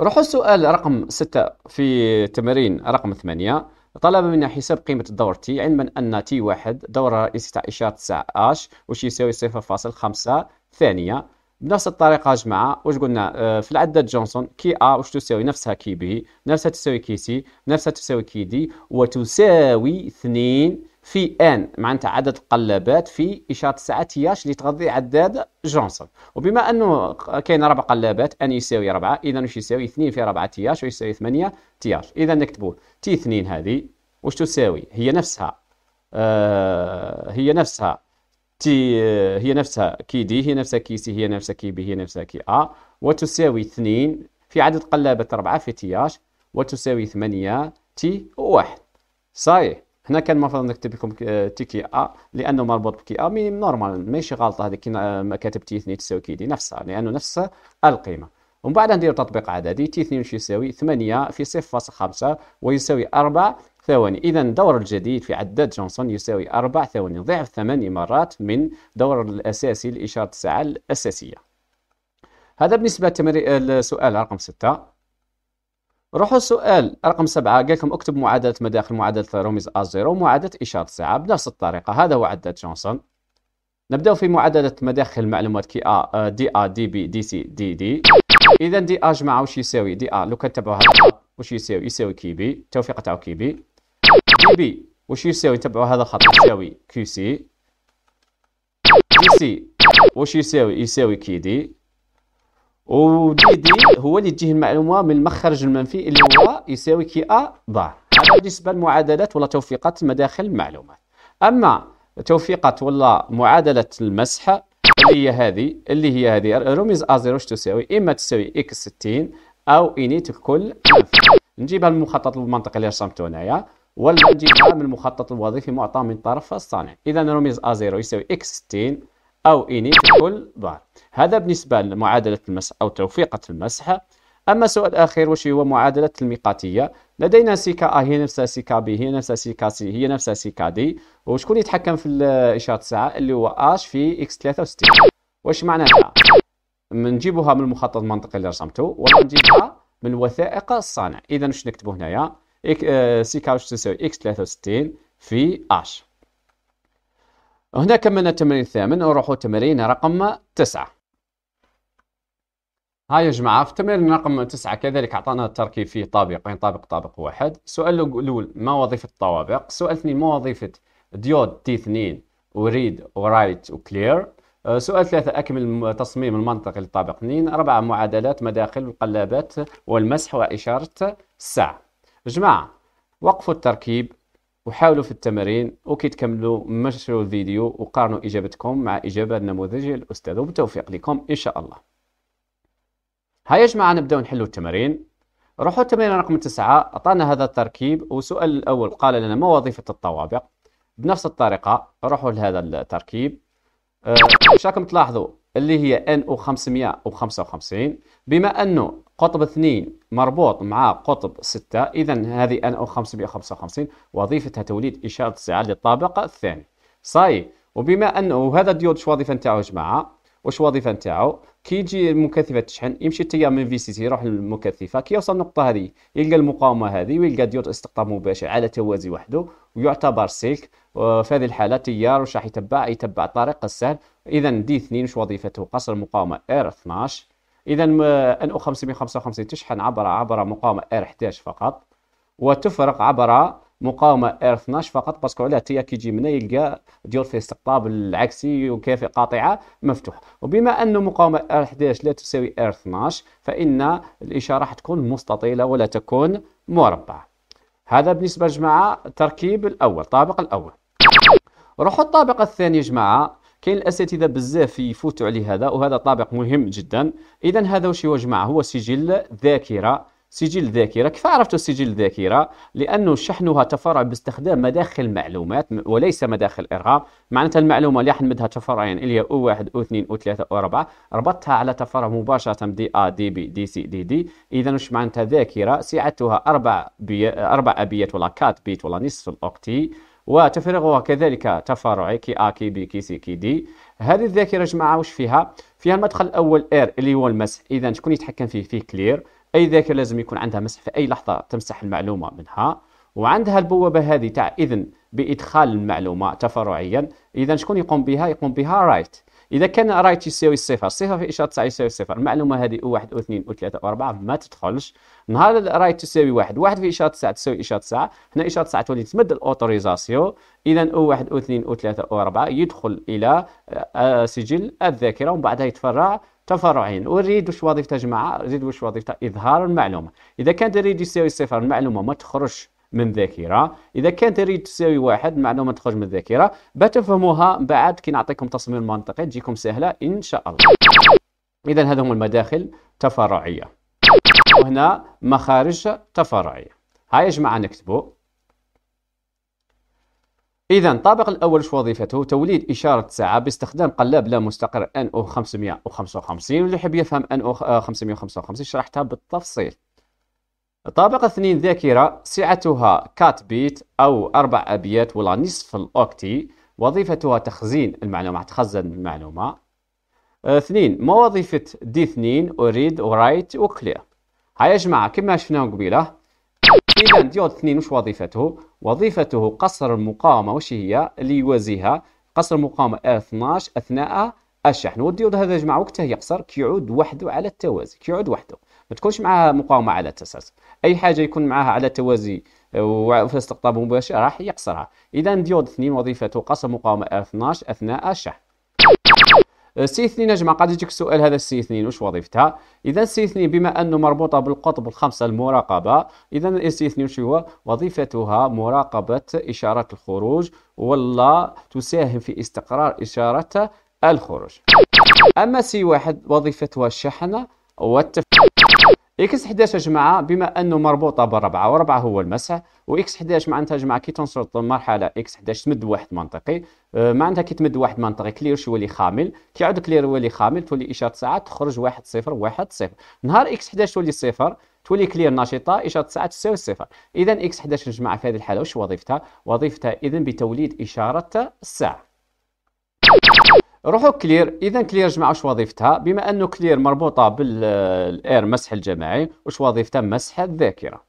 روحوا السؤال رقم 6 في تمرين رقم 8 طلب منا حساب قيمة الدور تي علما أن تي واحد دورة رئيسية تاع إشارة تسعة اش واش يساوي 0.5 ثانية بنفس الطريقة يا جماعة واش قلنا آه، في العداد جونسون كي أ واش تساوي نفسها كي بي نفسها تساوي كي سي نفسها تساوي كي دي وتساوي اثنين في ان معناتها عدد القلابات في اشاره الساعه تياش اللي تغذي عداد جونسون وبما انه كاين اربع قلابات ان يساوي ربعة اذا واش يساوي 2 في 4 تياش ويساوي 8 تياش اذا نكتبوا تي 2 هذه واش تساوي هي نفسها آه هي نفسها تي آه، هي نفسها كي دي هي نفسها كي سي هي نفسها كي بي هي نفسها كي ا وتساوي 2 في عدد قلابات 4 في تياش وتساوي 8 تي 1 صحيح هنا كان المفروض نكتب لكم آه، كي ا لانه مربوط بكي ا مي نورمال ماشي غلطه هذيك كي آه، كاتب تي 2 تساوي كي دي نفسها لانه نفس القيمه ومن بعد ندير تطبيق عددي تي 2 يساوي 8 في 0.5 ويساوي 4 ثواني اذا الدور الجديد في عداد جونسون يساوي 4 ثواني ضعف 8 مرات من دور الاساسي لاشاره الساعه الاساسيه هذا بالنسبه للسؤال رقم 6 روحوا السؤال رقم سبعة قال لكم اكتب معادلة مداخل معادلة رمز A0 ومعادلة إشارة الساعة بنفس الطريقة هذا هو عدد جونسون نبدأ في معادلة مداخل المعلومات كي A دي A دي بي دي سي دي دي إذا دي A جمعة وش يساوي دي A لو كان تبعوا هذا وش يساوي يساوي كي بي التوفيق تاعو كي بي دي بي وش يساوي تبعوا هذا الخط يساوي كي سي دي سي وش يساوي يساوي كي دي ودي دي هو اللي تجيه المعلومه من المخرج المنفي اللي هو يساوي كي ا ضار هذا بالنسبه للمعادلات ولا توفيقات مداخل المعلومات اما توفيقات ولا معادله المسح اللي هي هذه اللي هي هذه رمز ا زيرو تساوي اما تساوي اكس 60 او انيت الكل نجيبها من المخطط المنطقي اللي رسمته هنايا ولا نجيبها من المخطط الوظيفي معطى من طرف الصانع اذا رمز ا زيرو يساوي اكس 60 أو إني في كل ظهر هذا بالنسبة لمعادلة المسح أو توفيقة المسح أما السؤال الأخير وش هو معادلة الميقاتية لدينا سيكا أ هي نفسها سيكا بي هي نفسها سيكا سي هي نفسها سيكا دي وشكون يتحكم في إشارة الساعة اللي هو اش في اكس 63 واش معناتها نجيبوها من المخطط المنطقي اللي رسمته ونجيبها نجيبها من وثائق الصانع اذا واش نكتبوا هنايا سيكا واش تساوي اكس 63 في اش هنا كملنا التمرين الثامن نروحوا تمرين رقم تسعة هاي يا جماعة في التمرين رقم تسعة كذلك أعطانا التركيب فيه طابقين طابق طابق واحد السؤال الأول ما وظيفة الطوابق السؤال اثنين ما وظيفة ديود تي اثنين وريد ورايت وكلير أه، سؤال ثلاثة أكمل تصميم المنطق للطابق اثنين أربعة معادلات مداخل القلابات والمسح وإشارة الساعة جماعة وقفوا التركيب وحاولوا في التمارين وكي تكملوا مشروا الفيديو وقارنوا اجابتكم مع اجابه النموذجي الاستاذ وبالتوفيق لكم ان شاء الله هيا يا جماعه نبداو نحلوا التمارين روحوا التمرين رقم 9 اعطانا هذا التركيب والسؤال الاول قال لنا ما وظيفه الطوابق بنفس الطريقه روحوا لهذا التركيب أه، راكم تلاحظوا اللي هي ان او 555 بما انه قطب 2 مربوط مع قطب 6 اذا هذه ان او 555 وظيفتها توليد اشاره ساعه للطابق الثاني صاي وبما انه هذا الديود شو وظيفه نتاعو جماعه واش الوظيفه نتاعو كي يجي المكثفه تشحن يمشي التيار من في سي سي يروح للمكثفه كي يوصل النقطه هذه يلقى المقاومه هذه ويلقى ديوت استقطاب مباشر على توازي وحده ويعتبر سلك آه، في هذه الحاله تيار واش راح يتبع يتبع الطريق السهل اذا دي 2 واش وظيفته قصر المقاومه ار 12 اذا ان او 555 تشحن عبر عبر مقاومه ار 11 فقط وتفرق عبر مقاومه ار 12 فقط باسكو علاه تيا كيجي من يلقى ديور فيه استقطاب العكسي وكافي قاطعه مفتوح وبما ان مقاومه ار 11 لا تساوي ار 12 فان الاشاره تكون مستطيله ولا تكون مربعه هذا بالنسبه لجماعه التركيب الاول الطابق الاول روحوا الطابق الثاني يا جماعه كاين الاساتذه بزاف يفوتوا عليه هذا وهذا طابق مهم جدا اذا هذا واش هو جماعه هو سجل ذاكره سجل الذاكرة كيف عرفت سجل الذاكرة؟ لأنه شحنها تفرع باستخدام مداخل معلومات وليس مداخل إرهاب معناتها المعلومة اللي حنمدها تفرعين اللي هي O1 O2 O3 O4 ربطتها على تفرع مباشرة دي A دي B دي C دي D إذا واش معناتها ذاكرة سعتها أربع بي... أربع أبيات ولا 4 بيت ولا نصف الأوكتي وتفرغها كذلك تفرعي كي A كي B كي C كي D هذه الذاكرة جماعة واش فيها؟ فيها المدخل الأول R اللي هو المسح إذا شكون يتحكم فيه؟ فيه كلير اي ذاكره لازم يكون عندها مسح في اي لحظه تمسح المعلومه منها وعندها البوابه هذه تاع اذن بادخال المعلومه تفرعيا اذا شكون يقوم بها يقوم بها رايت اذا كان رايت يساوي صفر صفر في اشاره 9 يساوي صفر المعلومه هذه او 1 او 2 او 3 او 4 ما تدخلش نهار رايت تساوي 1 1 في اشاره 9 تساوي اشاره 9 هنا اشاره 9 تولي تمد الاوتوريزاسيون اذا او 1 او 2 او 3 او 4 يدخل الى آه، آه، سجل الذاكره ومن بعدها يتفرع تفرعين اريد واش وظيفتها جماعه اريد واش وظيفتها اظهار المعلومه اذا كانت اريد يساوي صفر المعلومه ما تخرجش من ذاكره اذا كانت اريد تساوي واحد المعلومه تخرج من الذاكره بتفهموها بعد كي نعطيكم تصميم منطقي تجيكم سهله ان شاء الله اذا هذا هم المداخل تفرعيه وهنا مخارج تفرعيه هاي يا جماعه نكتبوا إذا الطابق الأول شو وظيفته توليد إشارة ساعة باستخدام قلاب لا مستقر NO 555 واللي يحب يفهم NO 555 شرحتها بالتفصيل. الطابق اثنين ذاكرة سعتها 4 بيت أو أربع أبيات ولا نصف الأوكتي وظيفتها تخزين المعلومة تخزن المعلومة اثنين ما وظيفة دي اثنين أريد ورايت وكلير هاي يا جماعة كما شفناهم قبيله اذا ديود اثنين وش وظيفته وظيفته قصر المقاومة وش هي اللي يوازيها قصر المقاومة R12 أثناء الشحن والديود هذا يجمع وقته يقصر كيعود وحده على التوازي كيعود وحده ما تكونش معها مقاومة على التسلسل أي حاجة يكون معها على التوازي آه، وفي استقطاب مباشر راح يقصرها إذا ديود اثنين وظيفته قصر مقاومة R12 أثناء الشحن أه، سي 2 يا جماعه قد يجيك السؤال هذا السي 2 واش وظيفتها اذا السي 2 بما انه مربوطه بالقطب الخمسه المراقبه اذا السي 2 شو هو وظيفتها مراقبه اشارات الخروج ولا تساهم في استقرار اشاره الخروج اما سي 1 وظيفتها الشحن والتفكير اكس 11 جماعه بما انه مربوطه بربعة وربعه هو المسح واكس 11 معناتها جماعه كي تنصر مرحله اكس 11 تمد واحد منطقي أه، معناتها كي تمد واحد منطقي كلير يولي خامل كي يعود كلير يولي خامل تولي اشاره ساعه تخرج واحد صفر واحد صفر نهار اكس 11 تولي صفر تولي كلير نشطه اشاره ساعه تساوي صفر اذا اكس 11 جماعه في هذه الحاله واش وظيفتها وظيفتها اذا بتوليد اشاره الساعه روحوا كلير اذا كلير جماعه واش وظيفتها بما انه كلير مربوطه بالاير مسح الجماعي واش وظيفتها مسح الذاكره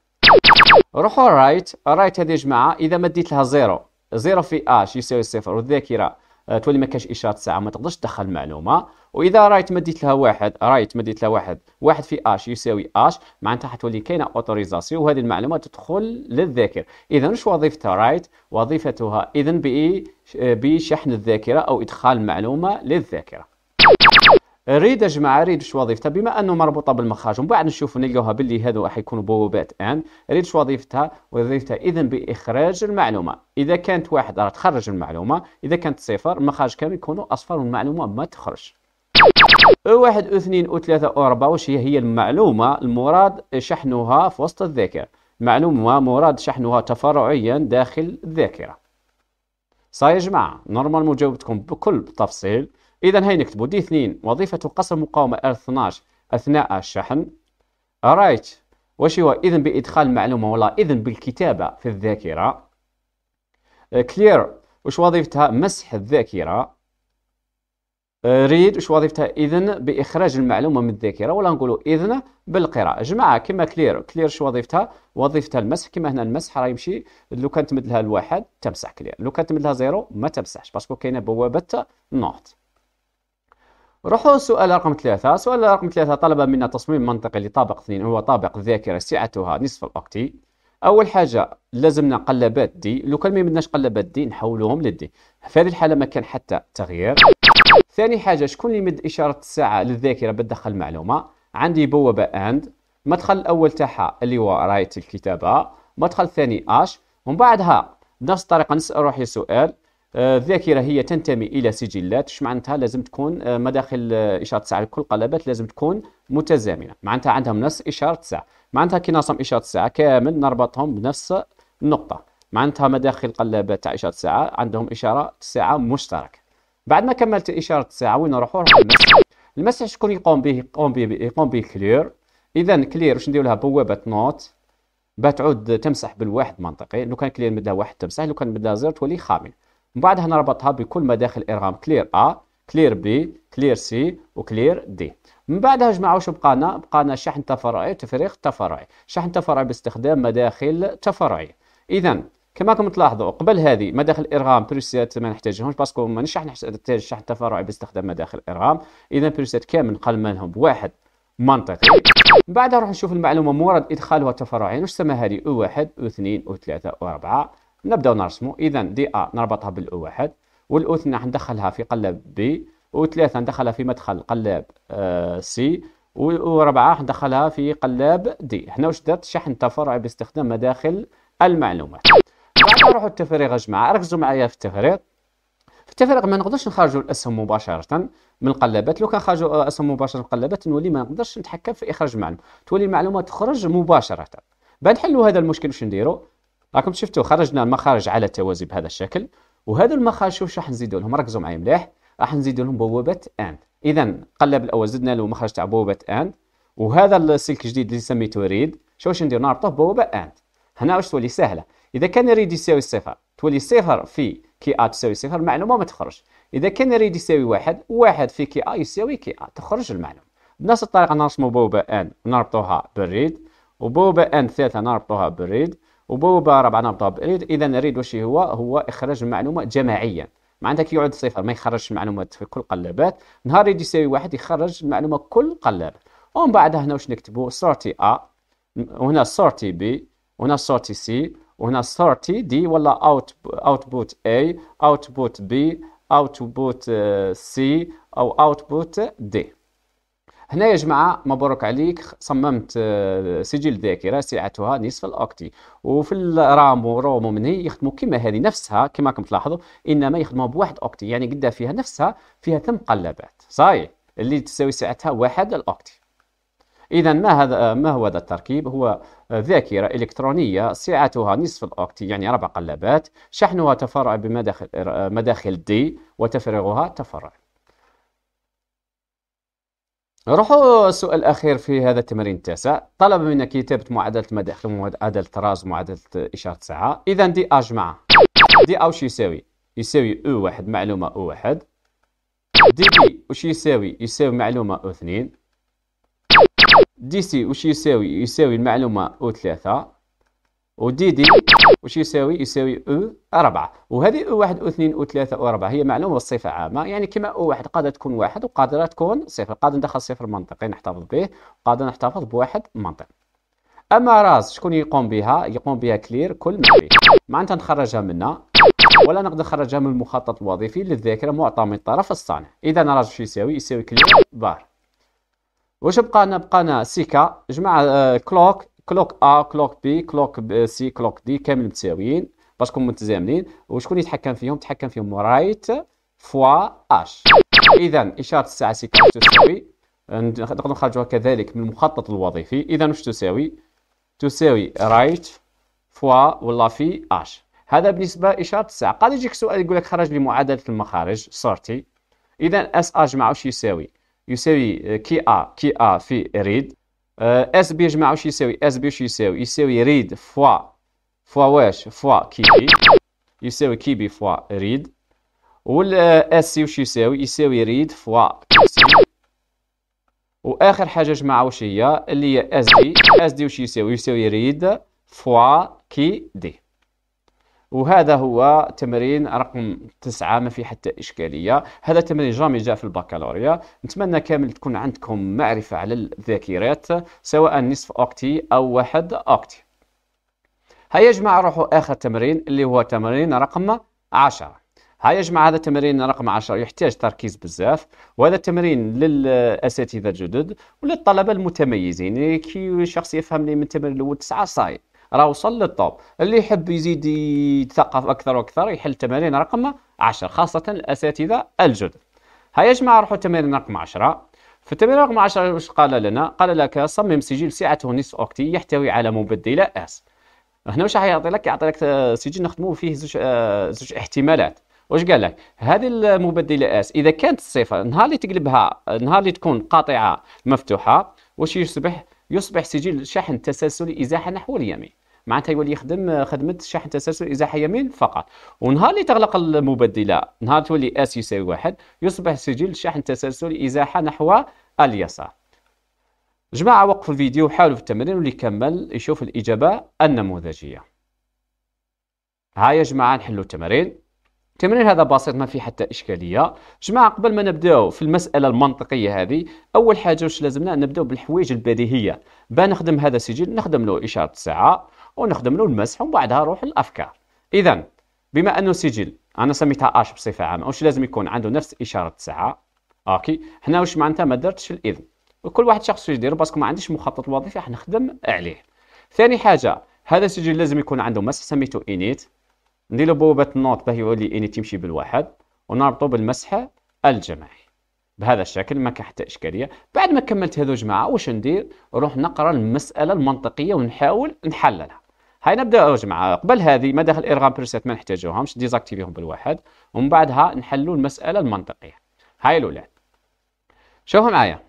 روحوا رايت رايت هذه جماعه اذا مديت لها زيرو زيرو في اش يساوي صفر والذاكره آه، تولي ما كاش اشاره ساعه ما تقدرش تدخل المعلومه واذا رايت مديت لها واحد رايت مديت لها واحد واحد في اش يساوي اش معناتها حتولي كاينه اوتوريزاسيون وهذه المعلومه تدخل للذاكر اذا شو وظيفتها رايت وظيفتها اذا آه، بشحن الذاكره او ادخال معلومه للذاكره ريد جماعة ريد وظيفتها بما انه مربوطه بالمخرج ومن بعد نشوف نلقاوها باللي هذو راح يكونوا بوابات ان ريد وظيفتها وظيفتها اذا باخراج المعلومه اذا كانت واحد راه تخرج المعلومه اذا كانت صفر المخارج كامل يكونوا اصفر والمعلومه ما تخرج واحد واثنين وثلاثة وأربعة واش هي هي المعلومة المراد شحنها في وسط الذاكرة معلومة مراد شحنها تفرعيا داخل الذاكرة صاي يا جماعة نورمالمون جاوبتكم بكل تفصيل اذا هاي نكتبوا دي اثنين وظيفه قصر مقاومه ال 12 اثناء الشحن رايت واش هو إذن بادخال معلومه ولا إذن بالكتابه في الذاكره كلير آه، واش وظيفتها مسح الذاكره ريد آه، واش وظيفتها إذن باخراج المعلومه من الذاكره ولا نقولوا إذن بالقراءه جماعه كما كلير كلير واش وظيفتها وظيفتها المسح كما هنا المسح راه يمشي لو كان تمد لها الواحد تمسح كلير لو كان تمد لها زيرو ما تمسحش باسكو كاينه بوابه نوت روحوا سؤال رقم ثلاثة سؤال رقم ثلاثة طلب منا تصميم منطقي لطابق اثنين هو طابق ذاكرة سعتها نصف الأوكتي. أول حاجة لازمنا قلبات دي لو كان ما يمدناش قلبات دي نحولوهم للدي في هذه الحالة ما كان حتى تغيير ثاني حاجة شكون اللي يمد إشارة الساعة للذاكرة بتدخل معلومة عندي بوابة أند مدخل الأول تاعها اللي هو راية الكتابة مدخل الثاني أش ومن بعدها بنفس الطريقة نسأل روحي سؤال الذاكره هي تنتمي الى سجلات ايش معناتها لازم تكون آه، مداخل آه، اشاره الساعة لكل قلبات لازم تكون متزامنه معناتها عندهم نفس اشاره الساعة، معناتها كي نرسم اشاره الساعة كامل نربطهم بنفس النقطه معناتها مداخل قلبات تاع اشاره الساعة عندهم اشاره الساعة مشترك بعد ما كملت اشاره الساعة وين نروحوا نروحوا المسح المسح شكون يقوم به يقوم به يقوم به كلير اذا كلير واش ندير لها بوابه نوت باه تعود تمسح بالواحد منطقي لو كان كلير مدها واحد تمسح لو كان مدها زيرو تولي خامل من بعدها نربطها بكل مداخل إرغام كلير أ كلير بي كلير سي وكلير دي من بعدها جماعة واش بقانا بقانا شحن تفرعي وتفريغ تفرعي شحن تفرعي باستخدام مداخل تفرعي إذا كما راكم تلاحظوا قبل هذه مداخل الارغام بريسيت ما نحتاجهمش باسكو مانيش راح نحتاج شحن تفرعي باستخدام مداخل الارغام اذا بريسيت كامل نقل منهم بواحد منطقي من بعدها نروح نشوف المعلومه مورد ادخالها تفرعيا واش سماها هذه او واحد او 2 او 3 او 4 نبداو نرسمو اذا دي ا نربطها بالاو واحد والاو ثنا ندخلها في قلب بي وثلاثة ندخلها في مدخل قلاب آه سي وربعة ندخلها في قلاب دي هنا واش درت شحن تفرعي باستخدام مداخل المعلومات بعد نروحو للتفريغ يا جماعه ركزوا معايا في التفريغ في التفريغ ما نقدرش نخرجوا الاسهم مباشره من القلابات لو كان خرجوا اسهم مباشره من القلابات نولي ما نقدرش نتحكم في اخراج المعلومه تولي المعلومه تخرج مباشره بعد نحلو هذا المشكل واش نديروا راكم شفتوا خرجنا المخارج على توازي بهذا الشكل وهذا المخارج شوف شو راح نزيدوا لهم ركزوا معي مليح راح نزيدوا لهم بوابه اند اذا قلب الاول زدنا له مخرج تاع بوابه اند وهذا السلك الجديد اللي سميته ريد شو واش ندير نربطه ببوابه اند هنا واش تولي سهله اذا كان ريد يساوي صفر تولي صفر في كي ا تساوي صفر معلومه ما تخرج اذا كان ريد يساوي واحد واحد في كي ا يساوي كي ا تخرج المعلومه بنفس الطريقه نرسموا بوابه ان ونربطوها بالريد وبوابه ان ثالثه نربطوها بالريد وبوابه ربعنا بطاب اذا نريد واش هو هو اخراج المعلومه جماعيا معناتها كي يعد صفر ما يخرجش معلومات في كل قلابات نهار يجي يساوي واحد يخرج معلومه كل قلاب ومن بعد هنا واش نكتبوا سورتي ا وهنا سورتي بي وهنا سورتي سي وهنا سورتي دي ولا اوت اوتبوت اي اوتبوت بي اوتبوت سي او اوتبوت دي هنا يا جماعه مبروك عليك صممت آه، سجل ذاكره سعتها نصف الاوكتي وفي الرام وروم ومن هي يخدموا كما هذه نفسها كما راكم تلاحظوا انما يخدموا بواحد اوكتي يعني قد فيها نفسها فيها ثم قلبات صاي اللي تساوي سعتها واحد الاوكتي إذا ما هذا آه، ما هو هذا التركيب؟ هو آه، ذاكرة إلكترونية سعتها نصف الأوكتي يعني أربع قلبات، شحنها تفرع بمداخل مداخل دي وتفرغها تفرع. نروحوا السؤال الأخير في هذا التمرين التاسع طلب منك كتابة معادلة مداخل معادلة طراز معادلة إشارة ساعة إذا دي اجمع دي أ وش يساوي يساوي أو واحد معلومة أو واحد دي بي وش يساوي يساوي معلومة أو اثنين دي سي وش يساوي يساوي المعلومة أو ثلاثة ودي دي وش يساوي؟ يساوي او 4 وهذه او 1 او 2 او 3 او 4 هي معلومه بصفه عامه يعني كما او 1 قادره تكون واحد وقادره تكون صفر قادر ندخل صفر منطقي نحتفظ به قادر نحتفظ بواحد منطقي اما راس شكون يقوم بها؟ يقوم بها كلير كل ما فيه معناتها نخرجها منا ولا نقدر نخرجها من المخطط الوظيفي للذاكره معطى من الطرف الصانع اذا راس شو يساوي؟ يساوي كلير بار واش بقى لنا؟ بقى لنا سيكا جمع آه، كلوك كلوك ا كلوك بي كلوك سي كلوك دي كامل متساويين باش كون متزامنين وشكون يتحكم فيهم يتحكم فيهم رايت فوا اش اذا اشاره الساعه سيكونس تساوي نقدر نخرجوها كذلك من المخطط الوظيفي اذا واش تساوي تساوي رايت فوا ولا في اش هذا بالنسبه لاشاره الساعه قد يجيك سؤال يقول لك خرج لي معادله المخارج صورتي اذا اس اج مع واش يساوي يساوي كي ا كي ا في ريد اس جماعه واش يساوي اس بي واش يساوي يساوي ريد فوا فوا واش فوا كيبي يساوي كيبي فوا ريد وال اس سي واش يساوي يساوي ريد فوا سي واخر حاجه جماعه واش هي اللي هي اس دي اس دي واش يساوي يساوي ريد فوا كي دي وهذا هو تمرين رقم تسعة ما في حتى إشكالية هذا تمرين جامي جاء في البكالوريا نتمنى كامل تكون عندكم معرفة على الذاكرات سواء نصف أوكتي أو واحد أوكتي هيا يا جماعة روحوا آخر تمرين اللي هو تمرين رقم عشرة هيا يا جماعة هذا تمرين رقم عشرة يحتاج تركيز بزاف وهذا تمرين للأساتذة الجدد وللطلبة المتميزين كي شخص يفهم لي من التمرين الأول تسعة صايب راه وصل للطوب اللي يحب يزيد يتثقف اكثر واكثر يحل تمارين رقم 10 خاصه الاساتذه الجدد ها يا جماعه نروحوا تمارين رقم 10 في التمرين رقم 10 واش قال لنا قال لك صمم سجل سعته نصف اوكتي يحتوي على مبدله اس هنا واش راح يعطي لك يعطي لك سجل نخدموا فيه زوج آه، زوج احتمالات واش قال لك هذه المبدله اس اذا كانت صفر نهار اللي تقلبها نهار اللي تكون قاطعه مفتوحه واش يصبح يصبح سجل شحن تسلسلي ازاحه نحو اليمين معناتها يولي يخدم خدمه شحن تسلسل ازاحه يمين فقط ونهار اللي تغلق المبدله نهار تولي اس يساوي واحد يصبح سجل شحن تسلسل ازاحه نحو اليسار جماعه وقفوا الفيديو وحاولوا في التمرين واللي كمل يشوف الاجابه النموذجيه ها يا جماعه نحلوا التمرين التمرين هذا بسيط ما فيه حتى اشكاليه جماعه قبل ما نبداو في المساله المنطقيه هذه اول حاجه واش لازمنا نبداو بالحوايج البديهيه باه نخدم هذا السجل نخدم له اشاره الساعه ونخدم له المسح ومن بعدها نروح للافكار اذا بما انه سجل انا سميتها اش بصفه عامه واش لازم يكون عنده نفس اشاره الساعه اوكي هنا واش معناتها ما درتش الاذن وكل واحد شخص واش يدير باسكو ما عنديش مخطط وظيفي راح نخدم عليه ثاني حاجه هذا السجل لازم يكون عنده مسح سميته انيت نديرو بوابه النوت باه يولي انيت يمشي بالواحد ونربطو بالمسح الجماعي بهذا الشكل ما كان حتى اشكاليه بعد ما كملت هذو جماعه واش ندير نروح نقرا المساله المنطقيه ونحاول نحللها هاي نبداو يا جماعه قبل هذه مداخل ارغام بريسيت ما نحتاجوهمش ديزاكتيفيهم بالواحد ومن بعدها نحلوا المساله المنطقيه هاي الاولاد شوفوا معايا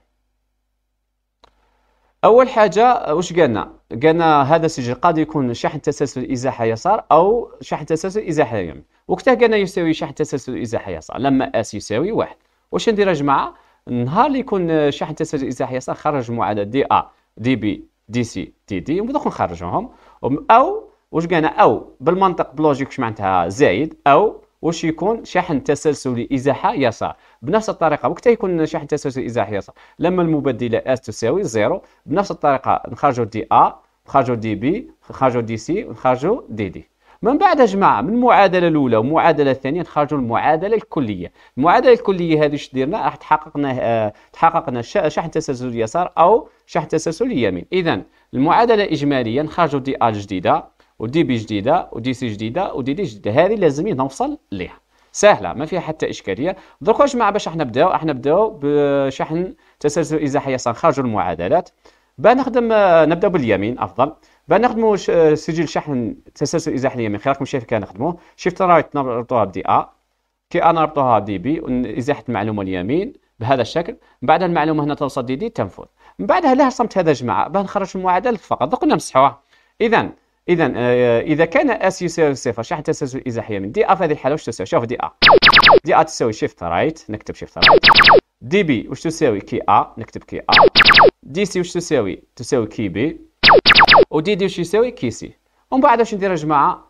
اول حاجه واش قالنا قالنا هذا السجل قد يكون شحن تسلسل ازاحه يسار او شحن تسلسل ازاحه يمين وقتها قالنا يساوي شحن تسلسل ازاحه يسار لما اس يساوي واحد واش ندير يا جماعه نهار اللي يكون شحن تسلسل ازاحه يسار خرج معادله دي ا دي بي دي سي دي دي ونخرجوهم نخرجوهم او واش قالنا او بالمنطق بلوجيك واش معناتها زايد او واش يكون شحن تسلسلي ازاحه يسار بنفس الطريقه وقت يكون شحن تسلسلي ازاحه يسار لما المبدله اس تساوي زيرو بنفس الطريقه نخرجوا دي ا نخرجوا دي بي نخرجوا دي سي ونخرجوا دي دي من بعد جماعه من المعادله الاولى والمعادله الثانيه نخرجوا المعادله الكليه المعادله الكليه هذه اش درنا راح تحققنا آه، تحققنا شحن تسلسل اليسار او شحن تسلسل اليمين اذا المعادله الاجماليه نخرجوا دي ا جديده ودي بي جديده ودي سي جديده ودي دي جديده هذه لازم نوصل ليها سهله ما فيها حتى اشكاليه درك يا جماعة باش راح نبداو راح نبداو بشحن تسلسل إزاحة يسار نخرجوا المعادلات باه نخدم آه، نبدا باليمين افضل بعد نخدمو سجل شحن تسلسل ازاحه اليمين خلالكم شايف كيف نخدموه شيفت رايت نربطوها بدي ا كي ا نربطوها بدي بي ازاحه المعلومه اليمين بهذا الشكل من بعد المعلومه هنا توصل دي دي تنفذ من بعدها لا رسمت هذا الجماعه باه نخرج المعادله فقط قلنا نمسحوها اذا اذا آه، اذا كان اس يساوي صفر شحن تسلسل ازاحي من دي ا في هذه الحاله واش تساوي شوف دي ا دي ا تساوي شيفت رايت نكتب شيفت رايت دي بي واش تساوي كي ا نكتب كي ا دي سي واش تساوي تساوي كي بي ودي دي واش يساوي كيسي ومن بعد واش ندير يا جماعه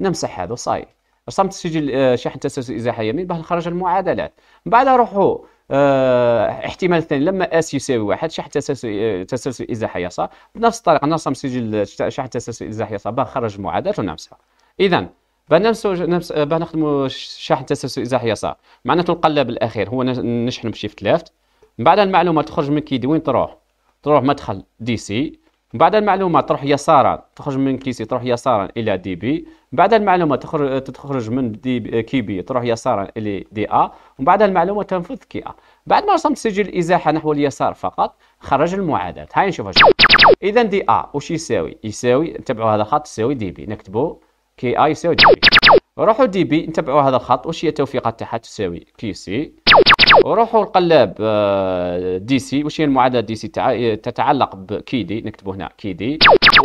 نمسح هذا صاي رسمت سجل آه، شحن تسلسل ازاحه يمين باش نخرج المعادلات من بعد نروحوا اه احتمال ثاني لما اس يساوي واحد شحن تسلسل تسلسل ازاحه يسار بنفس الطريقه نرسم سجل آه، شحن تسلسل ازاحه يسار باش نخرج المعادلات ونمسحها اذا باه نخدموا شحن تسلسل ازاحه يسار معناته القلب الاخير هو نشحن بشيفت ليفت من بعد المعلومه تخرج من كيدي وين تروح تروح مدخل دي سي من بعد المعلومه تروح يسارا تخرج من كيسي تروح يسارا الى دي بي من بعد المعلومه تخرج تخرج من دي بي كي بي تروح يسارا الى دي ا ومن بعد المعلومه تنفذ كي ا بعد ما رسمت سجل الازاحه نحو اليسار فقط خرج المعادله هاي نشوفها اذا دي ا واش يساوي يساوي نتبعوا هذا الخط يساوي دي بي نكتبوا كي ا يساوي دي بي روحوا دي بي نتبعوا هذا الخط واش هي التوفيقات تاعها تساوي كي سي وروحوا القلاب آه، دي سي واش هي المعادله دي سي آه، تتعلق بكي دي نكتبوا هنا كي دي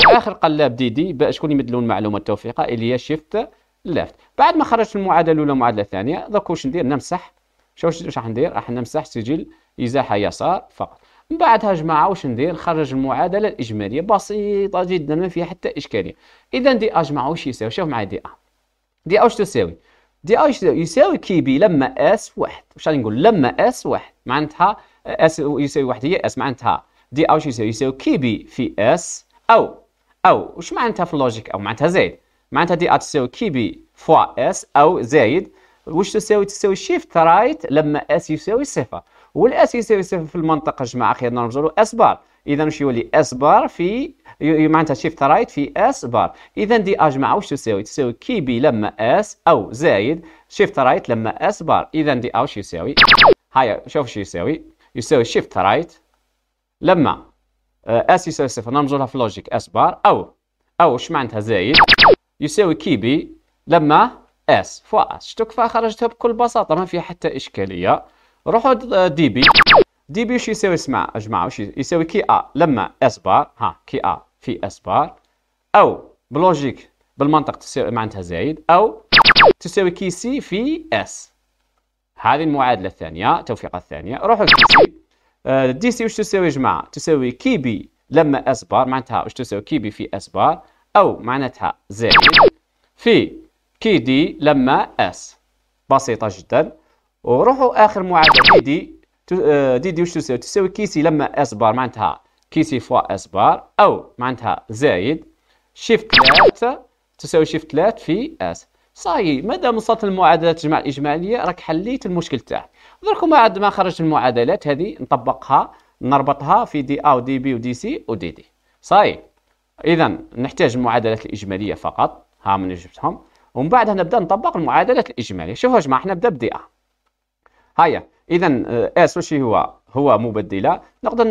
واخر قلاب دي دي شكون يمدلون المعلومه التوفيقه اللي هي شيفت ليفت بعد ما خرجت المعادله الاولى المعادله الثانيه درك واش ندير نمسح واش راح ندير راح نمسح سجل ازاحه يسار فقط من بعدها جماعه واش ندير نخرج المعادله الاجماليه بسيطه جدا ما فيها حتى اشكاليه اذا دي ا جماعه واش يساوي شوف معايا دي ا دي اي إيش تساوي؟ دي اي إيش يساوي كي بي لما اس واحد واش غادي نقول لما اس واحد معناتها اس يساوي واحد هي اس معناتها دي اي إيش يساوي؟ يساوي كي بي في اس أو أو واش معناتها في اللوجيك أو معناتها زايد معناتها دي اي تساوي كي بي فوا اس أو زايد واش تساوي تساوي شيفت رايت لما اس يساوي صفر والاس يساوي صفر في المنطقه جماعه خير نرجعوا اس بار اذا واش يولي اس بار في معناتها شيفت رايت في اس بار اذا دي اج مع واش تساوي تساوي كي بي لما اس او زايد شيفت رايت لما اس بار اذا دي او يساوي هيا شوف شو يساوي يساوي شيفت رايت لما اس آه، يساوي صفر نرمزولها في لوجيك اس بار او او اش معناتها زايد يساوي كي بي لما اس فوا اس شتو كفا خرجتها بكل بساطه ما فيها حتى اشكاليه روحوا دي بي دي بي واش يساوي اسمع اجمع واش يساوي كي ا لما اس بار ها كي ا في اسبار او بلوجيك بالمنطق تساوي معناتها زايد او تساوي كي سي في اس هذه المعادله الثانيه التوفيقه الثانيه روحوا لكي سي آه، دي سي واش تساوي يا جماعه تساوي كي بي لما اس بار معناتها واش تساوي كي بي في اس بار او معناتها زائد في كي دي لما اس بسيطه جدا وروحوا اخر معادله دي دي, آه، دي واش تساوي تساوي كي سي لما اس بار معناتها كي سي فوا اس بار او معناتها زايد شيفت 3 تساوي شيفت 3 في اس صاي مادام وصلت المعادلات تجمع الاجماليه راك حليت المشكل تاعك درك بعد ما خرجت المعادلات هذه نطبقها نربطها في دي ا ودي بي ودي سي ودي دي صاي اذا نحتاج المعادلات الاجماليه فقط ها من جبتهم ومن بعدها نبدا نطبق المعادلات الاجماليه شوفوا يا جماعه احنا نبدا بدي ا هيا اذا آه، اس واش هو هو مبدله نقدر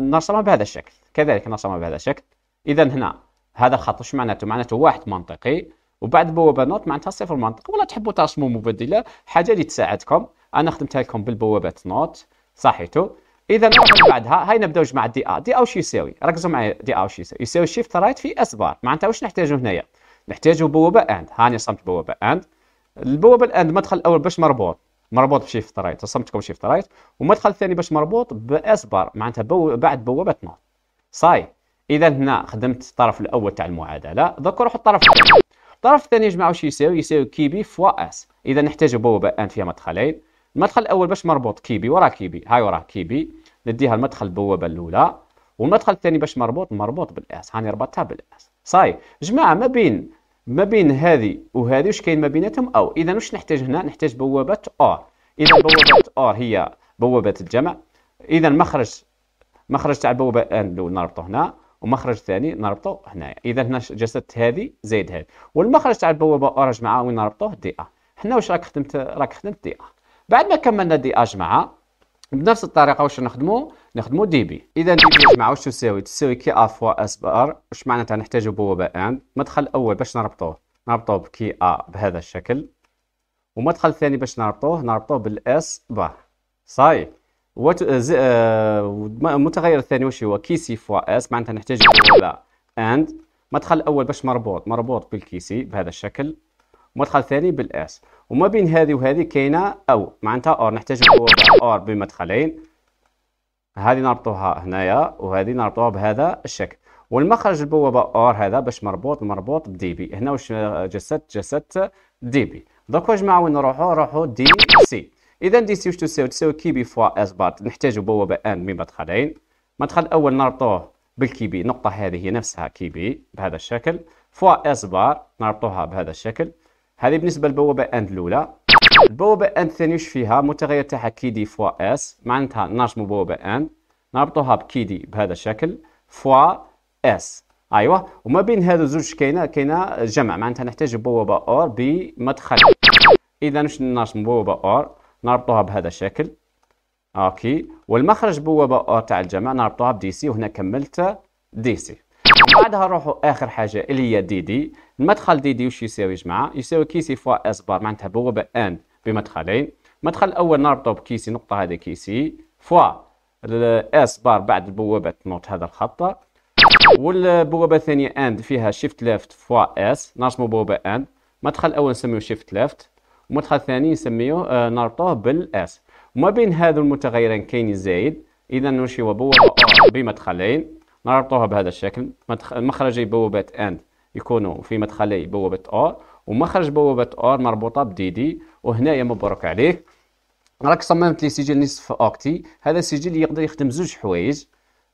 نرسمها بهذا الشكل كذلك نرسمها بهذا الشكل اذا هنا هذا الخط واش معناته معناته واحد منطقي وبعد بوابه نوت معناتها صفر منطقي ولا تحبوا ترسموا مبدله حاجه اللي تساعدكم انا خدمتها لكم بالبوابات نوت صحيتو اذا بعدها هاي نبداو مع دي ا دي ا واش يساوي ركزوا معايا دي ا واش يساوي يساوي شيفت رايت في اس بار معناتها واش نحتاجو هنايا نحتاجو بوابه اند هاني صمت بوابه اند البوابه الاند مدخل الاول باش مربوط مربوط بشيفت رايت رسمتكم شيفت رايت والمدخل الثاني باش مربوط باسبر معناتها بو... بعد بوابه نوت صاي اذا هنا خدمت الطرف الاول تاع المعادله دوك روح الطرف الثاني الطرف الثاني يا جماعه واش يساوي يساوي كي بي فوا اس اذا نحتاج بوابه ان فيها مدخلين المدخل الاول باش مربوط كي بي وراه كي بي هاي وراه كي بي نديها المدخل البوابه الاولى والمدخل الثاني باش مربوط مربوط بالاس هاني ربطتها بالاس صاي جماعه ما بين ما بين هذه وهذه واش كاين ما بيناتهم او اذا واش نحتاج هنا نحتاج بوابه اور اذا بوابه اور هي بوابه الجمع اذا مخرج مخرج تاع البوابه ان نربطه هنا ومخرج ثاني نربطه هنايا اذا هنا جسدت هذه زائد هذه والمخرج تاع البوابه اور جمعها وين نربطوه دي ا هنا واش راك خدمت راك خدمت دي ا بعد ما كملنا دي ا جمعها بنفس الطريقه واش نخدموا نخدمو دي بي اذا دي بي جماعه واش تساوي تساوي كي ا فوا اس بار واش معناتها نحتاجو بوابه اند مدخل اول باش نربطوه نربطوه بكي ا بهذا الشكل ومدخل ثاني باش نربطوه نربطوه بالاس بار صاي وت... آه، ز... آه... الثاني واش هو كي سي فوا اس معناتها نحتاج بوابه اند مدخل اول باش مربوط مربوط بالكيسي بهذا الشكل مدخل ثاني بالاس وما بين هذه وهذه كاينه او معناتها اور نحتاج بوابه اور بمدخلين هذه نربطوها هنايا وهذه نربطوها بهذا الشكل والمخرج البوابه اور هذا باش مربوط مربوط بدي بي هنا واش جسد جسد دي بي دوك واش معاون نروحو نروحو دي سي اذا دي سي واش تساوي تساوي كي بي فوا اس بار نحتاجو بوابه ان من مدخلين مدخل اول نربطوه بالكي بي النقطه هذه هي نفسها كي بي بهذا الشكل فوا اس بار نربطوها بهذا الشكل هذه بالنسبه للبوابه اند الاولى البوابه اند الثانيه واش فيها متغير تاعها كي دي فوا اس معناتها نرسموا بوابه اند نربطوها بكي دي بهذا الشكل فوا اس ايوا وما بين هذو زوج كاينه كاينه جمع معناتها نحتاج بوابه اور بمدخل اذا واش نرسم بوابه اور نربطوها بهذا الشكل اوكي والمخرج بوابه اور تاع الجمع نربطوها بدي سي وهنا كملت دي سي بعدها نروحوا اخر حاجه اللي هي دي دي المدخل دي دي وش يساوي يا جماعه يساوي كيسي فوا اس بار معناتها بوابه ان بمدخلين المدخل الاول نربطه بكيسي نقطه هذا كيسي فوا اس بار بعد البوابه نوت هذا الخط والبوابه الثانيه اند فيها شيفت ليفت فوا اس نرسمو بوابه اند المدخل الاول نسميه شيفت ليفت المدخل الثاني نسميه آه نربطوه بالاس وما بين هذو المتغيرين كاين زايد اذا نمشيو بوابه بمدخلين نربطوها بهذا الشكل مخرجي بوابة AND يكونوا في مدخلي بوابة OR ومخرج بوابة OR مربوطة بدي دي وهنايا مبروك عليك راك صممت لي سجل نصف اوكتي هذا السجل يقدر يخدم زوج حوايج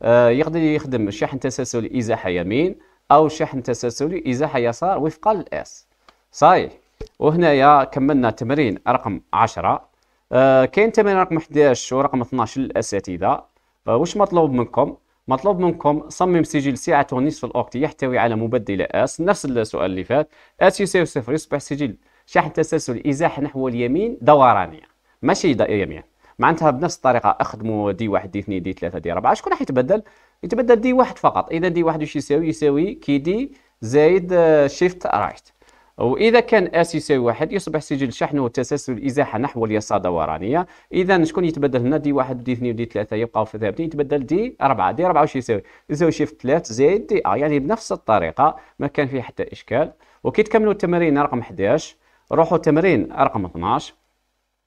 آه، يقدر يخدم شحن تسلسلي ازاحه يمين او شحن تسلسلي ازاحه يسار وفقا للاس صحيح وهنايا كملنا تمرين رقم 10 آه، كاين تمرين رقم 11 ورقم 12 للاساتذه آه، واش مطلوب منكم مطلوب منكم صمم سجل سعة نصف الأوكت يحتوي على مبدلة آس نفس السؤال اللي فات آس يساوي صفر يصبح سجل شحن تسلسل إزاحة نحو اليمين دورانية ماشي يمين معناتها بنفس الطريقة أخدموا دي واحد دي اثنين دي ثلاثة دي أربعة شكون راح يتبدل؟ يتبدل دي واحد فقط إذا دي واحد واش يساوي؟ يساوي كي دي زايد شيفت آه، رايت وإذا كان اس يساوي واحد يصبح سجل شحن وتسلسل الإزاحة نحو اليسار دورانية إذا شكون يتبدل هنا دي واحد دي اثنين دي ثلاثة يبقاو في ثابتين يتبدل دي أربعة دي أربعة واش يساوي يساوي شيفت ثلاث زائد دي أ آه، يعني بنفس الطريقة ما كان فيه حتى إشكال وكي تكملوا التمارين رقم 11 روحوا تمرين رقم 12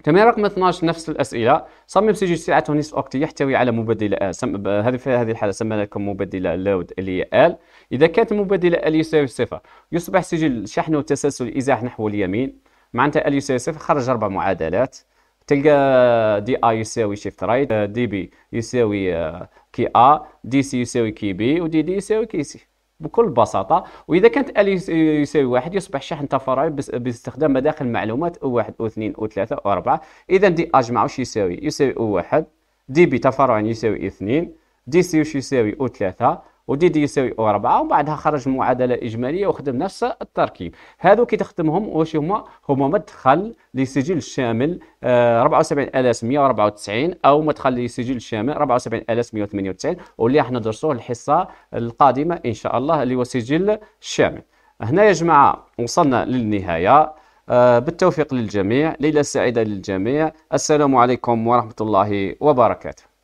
كما رقم 12 نفس الاسئله صمم سجل سلعته تونس اوكتي يحتوي على مبدله سم... آه، هذه في هذه الحاله سمينا لكم مبدله لود اللي هي ال اذا كانت المبدله ال يساوي صفر يصبح سجل شحن وتسلسل الازاح نحو اليمين معناتها ال يساوي صفر خرج اربع معادلات تلقى دي اي يساوي شيفت رايت دي بي يساوي كي ا دي سي يساوي كي بي ودي دي يساوي كي سي بكل بساطة وإذا كانت ال يساوي واحد يصبح شحن تفاعلي باستخدام مداخل معلومات او واحد او اثنين او ثلاثة او اربعة إذا دي اجمع وش يساوي يساوي او واحد دي بي تفاعل يساوي اثنين دي سي وش يساوي او ثلاثة ودي دي يساوي او 4 وبعدها خرج المعادله اجماليه وخدم نفس التركيب هذو كي تخدمهم واش هما هما مدخل لسجل شامل 74194 آه، او مدخل لسجل شامل 74198 واللي راح ندرسوه الحصه القادمه ان شاء الله اللي هو سجل شامل هنا يا جماعه وصلنا للنهايه آه، بالتوفيق للجميع ليله سعيده للجميع السلام عليكم ورحمه الله وبركاته